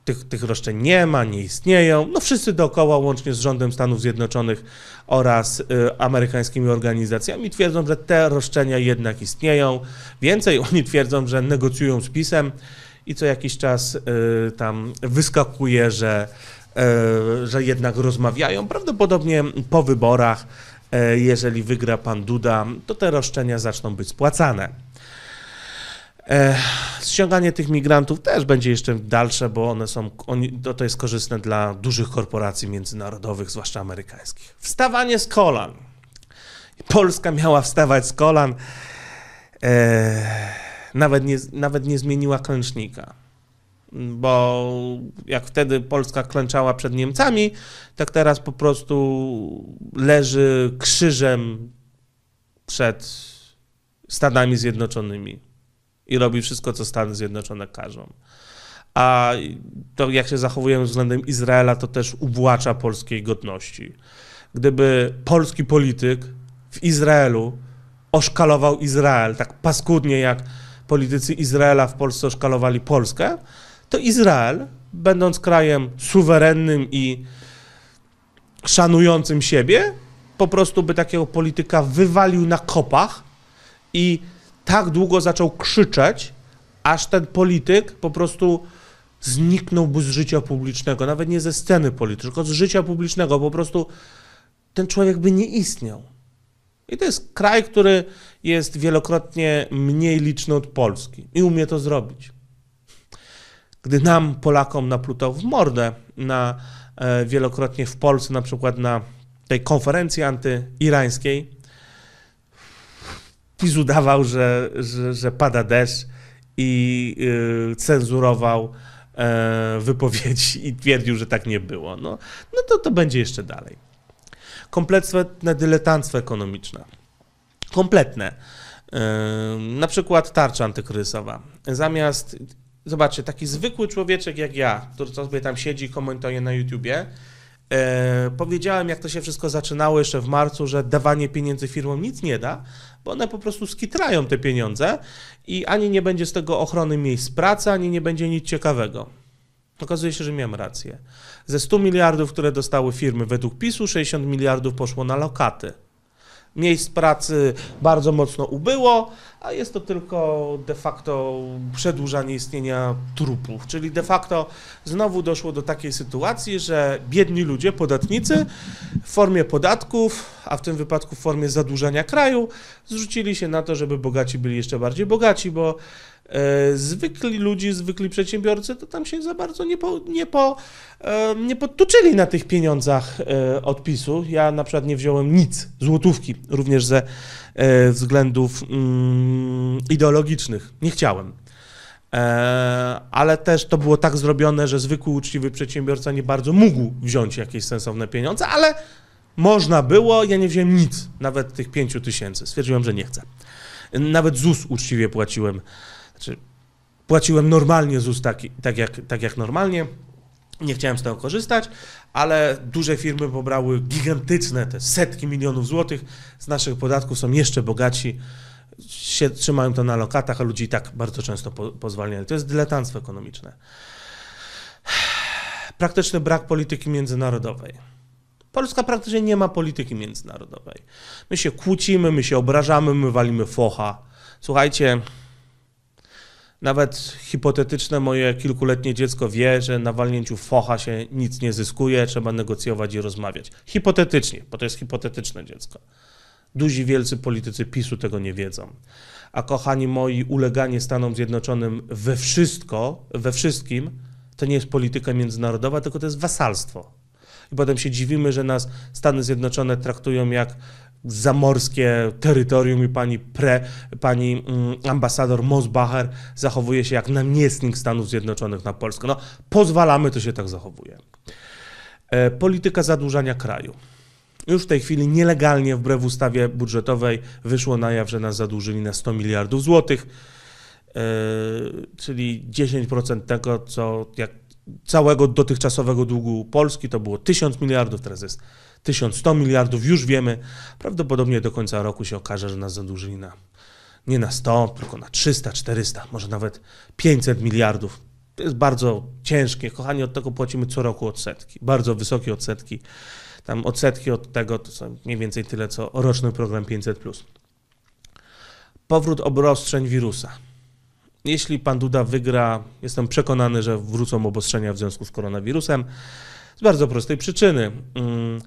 tych, tych roszczeń nie ma, nie istnieją. No wszyscy dookoła, łącznie z rządem Stanów Zjednoczonych oraz y, amerykańskimi organizacjami, twierdzą, że te roszczenia jednak istnieją. Więcej oni twierdzą, że negocjują z PiSem i co jakiś czas y, tam wyskakuje, że, y, że jednak rozmawiają. Prawdopodobnie po wyborach, y, jeżeli wygra pan Duda, to te roszczenia zaczną być spłacane. E, ściąganie tych migrantów też będzie jeszcze dalsze, bo one są, oni, to, to jest korzystne dla dużych korporacji międzynarodowych, zwłaszcza amerykańskich. Wstawanie z kolan. Polska miała wstawać z kolan. E, nawet, nie, nawet nie zmieniła klęcznika. Bo jak wtedy Polska klęczała przed Niemcami, tak teraz po prostu leży krzyżem przed Stanami Zjednoczonymi i robi wszystko, co Stany Zjednoczone każą. A to, jak się zachowujemy względem Izraela, to też uwłacza polskiej godności. Gdyby polski polityk w Izraelu oszkalował Izrael tak paskudnie, jak politycy Izraela w Polsce oszkalowali Polskę, to Izrael, będąc krajem suwerennym i szanującym siebie, po prostu by takiego polityka wywalił na kopach i tak długo zaczął krzyczeć, aż ten polityk po prostu zniknąłby z życia publicznego, nawet nie ze sceny politycznej, tylko z życia publicznego. Po prostu ten człowiek by nie istniał. I to jest kraj, który jest wielokrotnie mniej liczny od Polski i umie to zrobić. Gdy nam, Polakom, naplutał w mordę na, e, wielokrotnie w Polsce, na przykład na tej konferencji antyirańskiej, PiS udawał, że, że, że pada deszcz i yy, cenzurował yy, wypowiedzi i twierdził, że tak nie było. No, no to, to będzie jeszcze dalej. Kompletne dyletanstwo ekonomiczne. Kompletne. Yy, na przykład tarcza antykryzysowa. Zamiast, zobaczcie, taki zwykły człowieczek jak ja, który sobie tam siedzi i komentuje na YouTubie, E, powiedziałem, jak to się wszystko zaczynało jeszcze w marcu, że dawanie pieniędzy firmom nic nie da, bo one po prostu skitrają te pieniądze i ani nie będzie z tego ochrony miejsc pracy, ani nie będzie nic ciekawego. Okazuje się, że miałem rację. Ze 100 miliardów, które dostały firmy według PiSu, 60 miliardów poszło na lokaty. Miejsc pracy bardzo mocno ubyło, a jest to tylko de facto przedłużanie istnienia trupów. Czyli de facto znowu doszło do takiej sytuacji, że biedni ludzie, podatnicy w formie podatków, a w tym wypadku w formie zadłużania kraju, zrzucili się na to, żeby bogaci byli jeszcze bardziej bogaci, bo E, zwykli ludzi, zwykli przedsiębiorcy, to tam się za bardzo nie, po, nie, po, e, nie podtuczyli na tych pieniądzach e, odpisu. Ja na przykład nie wziąłem nic, złotówki, również ze względów mm, ideologicznych. Nie chciałem. Ale też to było tak zrobione, że zwykły uczciwy przedsiębiorca nie bardzo mógł wziąć jakieś sensowne pieniądze, ale można było, ja nie wziąłem nic, nawet tych pięciu tysięcy. Stwierdziłem, że nie chcę. Nawet ZUS uczciwie płaciłem znaczy, płaciłem normalnie ZUS tak, tak, jak, tak jak normalnie, nie chciałem z tego korzystać, ale duże firmy pobrały gigantyczne, te setki milionów złotych z naszych podatków, są jeszcze bogaci, się trzymają to na lokatach, a ludzi i tak bardzo często po, To jest dyletanstwo ekonomiczne. Praktyczny brak polityki międzynarodowej. Polska praktycznie nie ma polityki międzynarodowej. My się kłócimy, my się obrażamy, my walimy focha. Słuchajcie, nawet hipotetyczne moje kilkuletnie dziecko wie, że na walnięciu focha się nic nie zyskuje, trzeba negocjować i rozmawiać. Hipotetycznie, bo to jest hipotetyczne dziecko. Duzi wielcy politycy PiSu tego nie wiedzą. A kochani moi, uleganie Stanom Zjednoczonym we wszystko, we wszystkim, to nie jest polityka międzynarodowa, tylko to jest wasalstwo. I potem się dziwimy, że nas Stany Zjednoczone traktują jak zamorskie terytorium i pani, pre, pani mm, ambasador Mosbacher zachowuje się jak namiestnik Stanów Zjednoczonych na Polskę. No, pozwalamy, to się tak zachowuje. E, polityka zadłużania kraju. Już w tej chwili nielegalnie wbrew ustawie budżetowej wyszło na jaw, że nas zadłużyli na 100 miliardów złotych, e, czyli 10% tego, co jak całego dotychczasowego długu Polski to było 1000 miliardów, teraz jest 1100 miliardów, już wiemy. Prawdopodobnie do końca roku się okaże, że nas zadłużyli na nie na 100, tylko na 300, 400, może nawet 500 miliardów. To jest bardzo ciężkie. Kochani, od tego płacimy co roku odsetki, bardzo wysokie odsetki. Tam odsetki od tego to są mniej więcej tyle, co roczny program 500. Powrót obostrzeń wirusa. Jeśli pan Duda wygra, jestem przekonany, że wrócą obostrzenia w związku z koronawirusem. Z bardzo prostej przyczyny. Mm,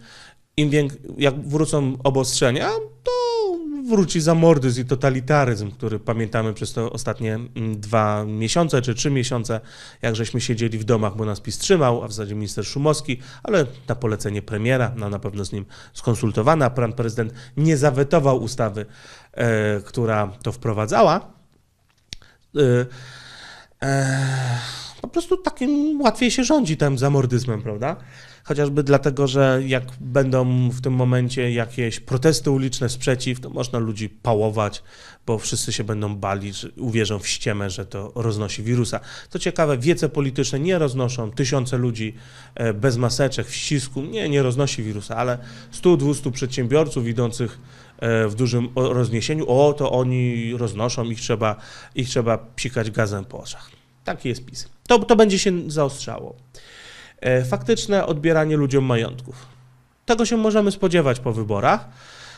im jak wrócą obostrzenia, to wróci zamordyzm i totalitaryzm, który pamiętamy przez te ostatnie mm, dwa miesiące czy trzy miesiące, jak żeśmy siedzieli w domach, bo nas PiS trzymał, a w zasadzie minister Szumowski, ale na polecenie premiera, no na pewno z nim skonsultowana, pan prezydent nie zawetował ustawy, e, która to wprowadzała. E, e, po prostu takim łatwiej się rządzi tym zamordyzmem, prawda? chociażby dlatego, że jak będą w tym momencie jakieś protesty uliczne, sprzeciw, to można ludzi pałować, bo wszyscy się będą bali, że uwierzą w ściemę, że to roznosi wirusa. To ciekawe, wiece polityczne nie roznoszą tysiące ludzi e, bez maseczek, w ścisku, nie, nie roznosi wirusa, ale 100-200 przedsiębiorców idących e, w dużym rozniesieniu, o to oni roznoszą, ich trzeba, ich trzeba psikać gazem po oczach. Taki jest PiS. To, to będzie się zaostrzało. E, faktyczne odbieranie ludziom majątków. Tego się możemy spodziewać po wyborach.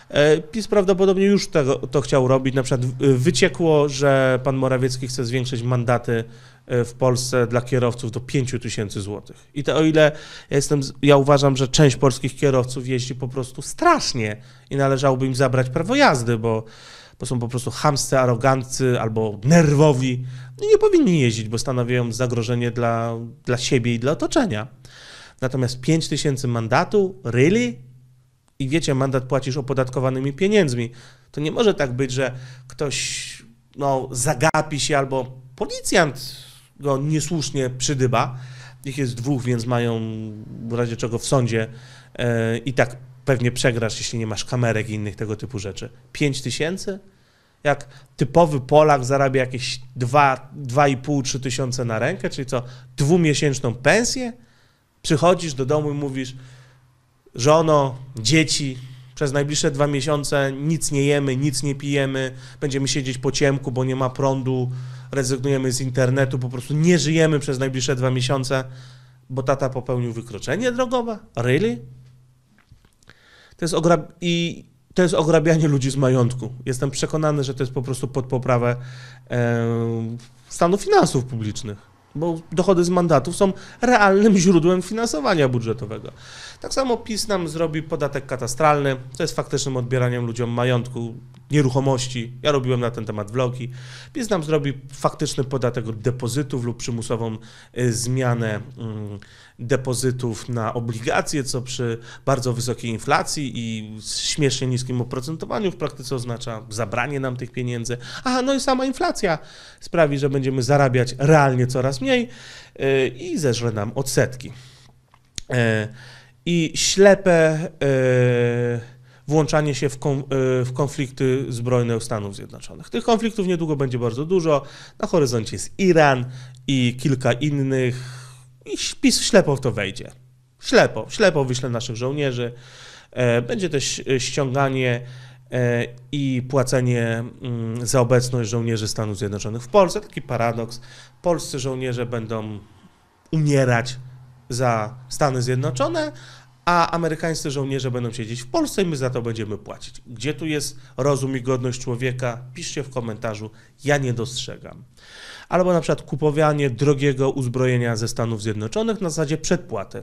E, PiS prawdopodobnie już tego, to chciał robić. Na przykład e, wyciekło, że pan Morawiecki chce zwiększyć mandaty w Polsce dla kierowców do 5 tysięcy złotych. I to o ile ja jestem, ja uważam, że część polskich kierowców jeździ po prostu strasznie i należałoby im zabrać prawo jazdy, bo bo są po prostu chamscy, aroganccy albo nerwowi no nie powinni jeździć, bo stanowią zagrożenie dla, dla siebie i dla otoczenia. Natomiast 5 tysięcy mandatu, really? I wiecie, mandat płacisz opodatkowanymi pieniędzmi. To nie może tak być, że ktoś no, zagapi się albo policjant go niesłusznie przydyba. Ich jest dwóch, więc mają w razie czego w sądzie e, i tak pewnie przegrasz, jeśli nie masz kamerek i innych tego typu rzeczy. 5 tysięcy? Jak typowy Polak zarabia jakieś 2,5-3 tysiące na rękę, czyli co, dwumiesięczną pensję? Przychodzisz do domu i mówisz, żono, dzieci, przez najbliższe dwa miesiące nic nie jemy, nic nie pijemy, będziemy siedzieć po ciemku, bo nie ma prądu, rezygnujemy z internetu, po prostu nie żyjemy przez najbliższe dwa miesiące, bo tata popełnił wykroczenie drogowe? Really? to jest, ograb i to jest ograbianie ludzi z majątku. Jestem przekonany, że to jest po prostu pod poprawę e, stanu finansów publicznych. Bo dochody z mandatów są realnym źródłem finansowania budżetowego. Tak samo PiS nam zrobi podatek katastralny, co jest faktycznym odbieraniem ludziom majątku nieruchomości. Ja robiłem na ten temat vlogi. PiS nam zrobi faktyczny podatek od depozytów lub przymusową y, zmianę mm, depozytów na obligacje, co przy bardzo wysokiej inflacji i śmiesznie niskim oprocentowaniu w praktyce oznacza zabranie nam tych pieniędzy. Aha, no i sama inflacja sprawi, że będziemy zarabiać realnie coraz mniej y, i zeżre nam odsetki. E, I ślepe e, włączanie się w, e, w konflikty zbrojne Stanów Zjednoczonych. Tych konfliktów niedługo będzie bardzo dużo. Na horyzoncie jest Iran i kilka innych. I PiS ślepo w to wejdzie. Ślepo, ślepo wyśle naszych żołnierzy. E, będzie też e, ściąganie i płacenie mm, za obecność żołnierzy Stanów Zjednoczonych w Polsce. Taki paradoks. Polscy żołnierze będą umierać za Stany Zjednoczone, a amerykańscy żołnierze będą siedzieć w Polsce i my za to będziemy płacić. Gdzie tu jest rozum i godność człowieka? Piszcie w komentarzu, ja nie dostrzegam. Albo na przykład kupowanie drogiego uzbrojenia ze Stanów Zjednoczonych na zasadzie przedpłaty.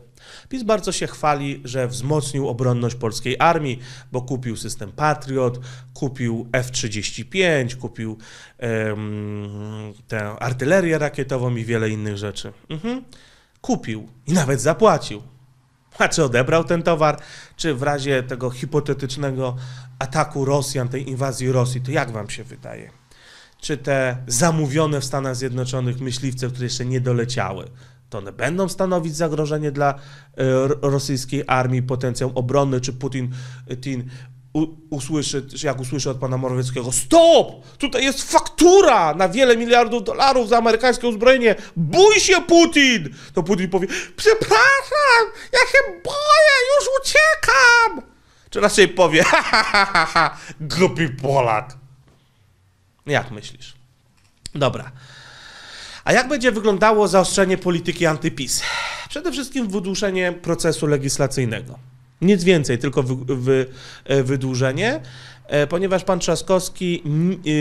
PiS bardzo się chwali, że wzmocnił obronność polskiej armii, bo kupił system Patriot, kupił F-35, kupił um, tę artylerię rakietową i wiele innych rzeczy. Mhm. Kupił i nawet zapłacił. A czy odebrał ten towar, czy w razie tego hipotetycznego ataku Rosjan, tej inwazji Rosji, to jak wam się wydaje? Czy te zamówione w Stanach Zjednoczonych myśliwce, które jeszcze nie doleciały, to one będą stanowić zagrożenie dla e, rosyjskiej armii, potencjał obronny, czy Putin, Putin usłyszy, jak usłyszy od pana Morawieckiego, stop! Tutaj jest faktura na wiele miliardów dolarów za amerykańskie uzbrojenie. Bój się, Putin! To Putin powie, przepraszam, ja się boję, już uciekam! Czy raczej powie, ha, ha, ha, ha, ha głupi Polak. Jak myślisz? Dobra. A jak będzie wyglądało zaostrzenie polityki antypis? Przede wszystkim wydłużenie procesu legislacyjnego. Nic więcej, tylko wy, wy, e, wydłużenie, e, ponieważ pan Trzaskowski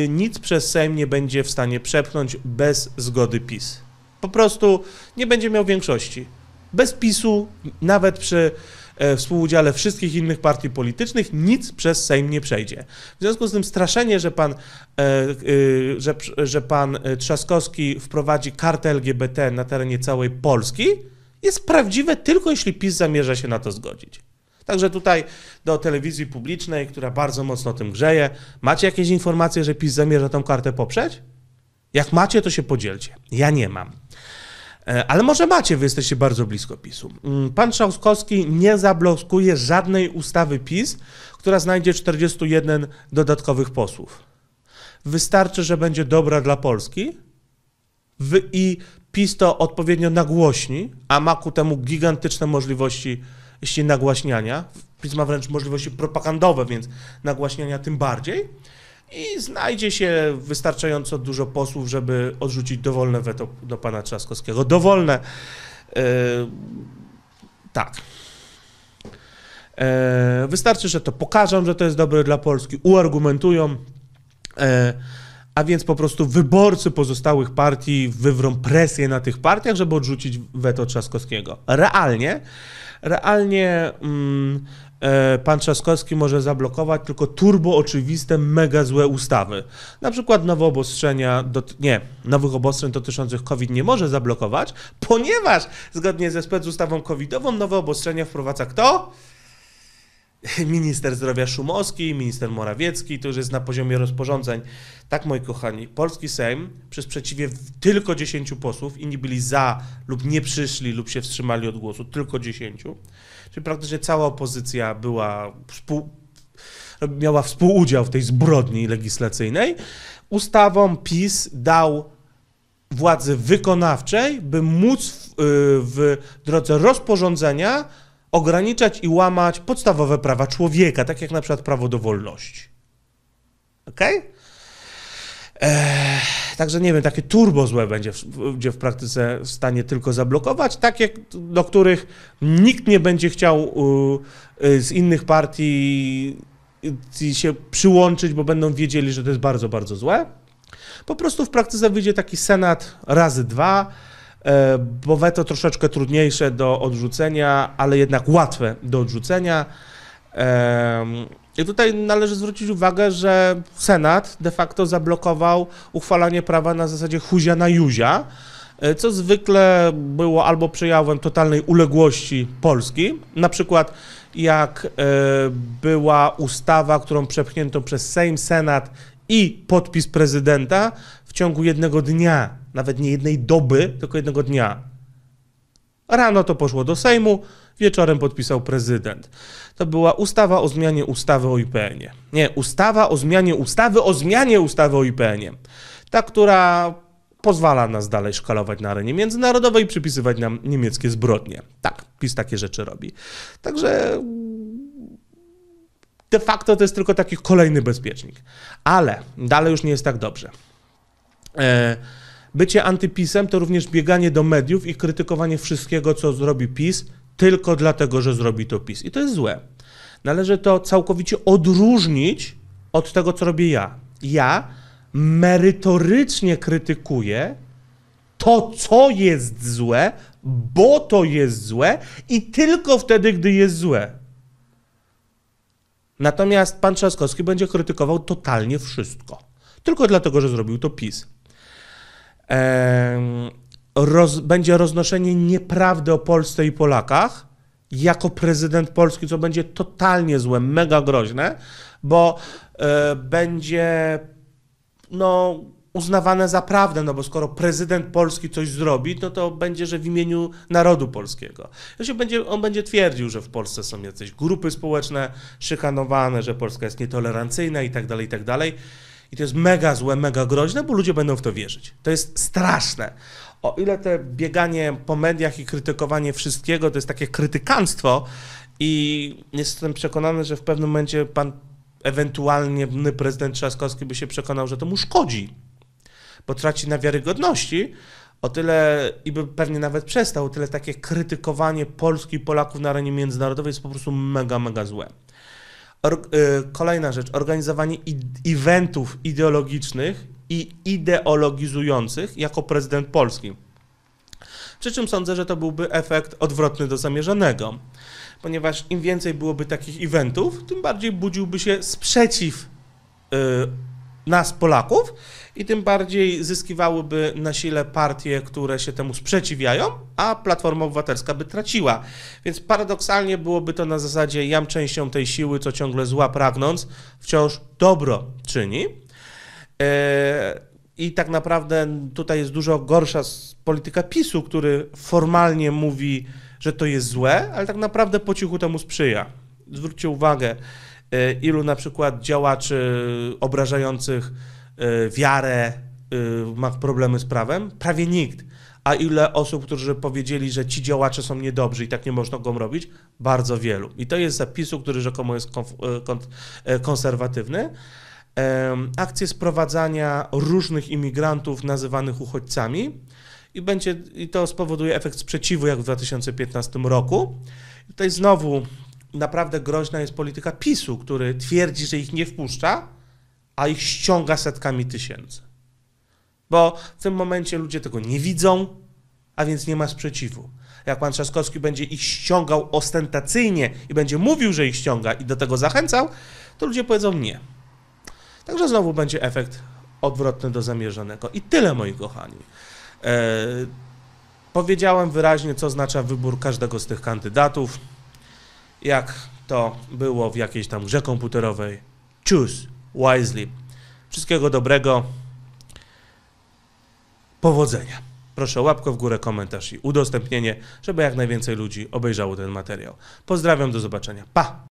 e, nic przez Sejm nie będzie w stanie przepchnąć bez zgody PiS. Po prostu nie będzie miał większości. Bez PiSu, nawet przy współudziale wszystkich innych partii politycznych, nic przez Sejm nie przejdzie. W związku z tym straszenie, że pan, że, że pan Trzaskowski wprowadzi kartę LGBT na terenie całej Polski, jest prawdziwe tylko jeśli PiS zamierza się na to zgodzić. Także tutaj do telewizji publicznej, która bardzo mocno tym grzeje, macie jakieś informacje, że PiS zamierza tą kartę poprzeć? Jak macie, to się podzielcie. Ja nie mam. E, ale może macie, wy jesteście bardzo blisko PiSu. Mm, pan Trzaskowski nie zablokuje żadnej ustawy PiS, która znajdzie 41 dodatkowych posłów. Wystarczy, że będzie dobra dla Polski i PiS to odpowiednio nagłośni, a ma ku temu gigantyczne możliwości jeśli nagłaśniania. PiS ma wręcz możliwości propagandowe, więc nagłaśniania tym bardziej. I znajdzie się wystarczająco dużo posłów, żeby odrzucić dowolne weto do pana Trzaskowskiego. Dowolne. E, tak. E, wystarczy, że to pokażą, że to jest dobre dla Polski, uargumentują. E, a więc po prostu wyborcy pozostałych partii wywrą presję na tych partiach, żeby odrzucić weto Trzaskowskiego. Realnie realnie mm, e, pan Trzaskowski może zablokować tylko turbo oczywiste, mega złe ustawy. Na przykład nowe obostrzenia, nie, nowych obostrzeń dotyczących COVID nie może zablokować, ponieważ zgodnie ze specustawą covidową nowe obostrzenia wprowadza kto? [laughs] minister zdrowia Szumowski, minister Morawiecki, to już jest na poziomie rozporządzeń. Tak, moi kochani, polski Sejm przy sprzeciwie tylko 10 posłów, inni byli za lub nie przyszli lub się wstrzymali od głosu, tylko 10, czyli praktycznie cała opozycja była współ, miała współudział w tej zbrodni legislacyjnej, ustawą PiS dał władzy wykonawczej, by móc w, y, w drodze rozporządzenia ograniczać i łamać podstawowe prawa człowieka, tak jak na przykład prawo do wolności. Ok? Okay? Eee, także nie wiem, takie turbo złe będzie, w, będzie w praktyce w stanie tylko zablokować, takie, do których nikt nie będzie chciał y, z innych partii y, y, się przyłączyć, bo będą wiedzieli, że to jest bardzo, bardzo złe. Po prostu w praktyce wyjdzie taki senat razy dwa, E, bo weto troszeczkę trudniejsze do odrzucenia, ale jednak łatwe do odrzucenia. I tutaj należy zwrócić uwagę, że Senat de facto zablokował uchwalanie prawa na zasadzie huzia na juzia, e, co zwykle było albo przejawem totalnej uległości Polski, na przykład jak e, była ustawa, którą przepchnięto przez Sejm, Senat i podpis prezydenta w ciągu jednego dnia nawet nie jednej doby, tylko jednego dnia. Rano to poszło do Sejmu, wieczorem podpisał prezydent. To była ustawa o zmianie ustawy o IPN-ie. Nie, ustawa o zmianie ustawy o zmianie ustawy o IPN-ie. Ta, która pozwala nas dalej szkalować na arenie międzynarodowej i przypisywać nam niemieckie zbrodnie. Tak, PiS takie rzeczy robi. Także de facto to jest tylko taki kolejny bezpiecznik. Ale dalej już nie jest tak dobrze. E, bycie antypisem to również bieganie do mediów i krytykowanie wszystkiego, co zrobi PiS, tylko dlatego, że zrobi to PiS. I to jest złe. Należy to całkowicie odróżnić od tego, co robię ja. Ja merytorycznie krytykuję to, co jest złe, bo to jest złe i tylko wtedy, gdy jest złe. Natomiast pan Trzaskowski będzie krytykował totalnie wszystko. Tylko dlatego, że zrobił to PiS roz, będzie roznoszenie nieprawdy o Polsce i Polakach jako prezydent Polski, co będzie totalnie złe, mega groźne, bo e, będzie no, uznawane za prawdę, no bo skoro prezydent Polski coś zrobi, no to będzie, że w imieniu narodu polskiego. się będzie, on będzie twierdził, że w Polsce są jakieś grupy społeczne szykanowane, że Polska jest nietolerancyjna i tak dalej, i tak dalej. I to jest mega złe, mega groźne, bo ludzie będą w to wierzyć. To jest straszne. O ile te bieganie po mediach i krytykowanie wszystkiego to jest takie krytykanstwo, i jestem przekonany, że w pewnym momencie pan ewentualnie prezydent Trzaskowski by się przekonał, że to mu szkodzi, bo traci na wiarygodności, o tyle i by pewnie nawet przestał, o tyle takie krytykowanie Polski i Polaków na arenie międzynarodowej jest po prostu mega, mega złe. Or, y, kolejna rzecz, organizowanie eventów ideologicznych i ideologizujących jako prezydent Polski. Przy czym sądzę, że to byłby efekt odwrotny do zamierzonego, ponieważ im więcej byłoby takich eventów, tym bardziej budziłby się sprzeciw y, nas, Polaków, i tym bardziej zyskiwałyby na sile partie, które się temu sprzeciwiają, a Platforma Obywatelska by traciła. Więc paradoksalnie byłoby to na zasadzie jam częścią tej siły, co ciągle zła pragnąc, wciąż dobro czyni. E, i tak naprawdę tutaj jest dużo gorsza polityka PiSu, który formalnie mówi, że to jest złe, ale tak naprawdę po cichu temu sprzyja. Zwróćcie uwagę, E, ilu na przykład działaczy obrażających e, wiarę e, ma problemy z prawem? Prawie nikt. A ile osób, którzy powiedzieli, że ci działacze są niedobrzy i tak nie można go robić? Bardzo wielu. I to jest zapisu, który rzekomo jest konserwatywny. Akcje sprowadzania różnych imigrantów nazywanych uchodźcami i, będzie, i to spowoduje efekt sprzeciwu jak w 2015 roku. I tutaj znowu naprawdę groźna jest polityka PiSu, który twierdzi, że ich nie wpuszcza, a ich ściąga setkami tysięcy. Bo w tym momencie ludzie tego nie widzą, a więc nie ma sprzeciwu. Jak pan Trzaskowski będzie ich ściągał ostentacyjnie i będzie mówił, że ich ściąga i do tego zachęcał, to ludzie powiedzą nie. Także znowu będzie efekt odwrotny do zamierzonego. I tyle, moi kochani. Eee, powiedziałem wyraźnie, co oznacza wybór każdego z tych kandydatów jak to było w jakiejś tam grze komputerowej. Choose wisely. Wszystkiego dobrego. Powodzenia. Proszę o łapkę w górę, komentarz i udostępnienie, żeby jak najwięcej ludzi obejrzało ten materiał. Pozdrawiam, do zobaczenia. Pa!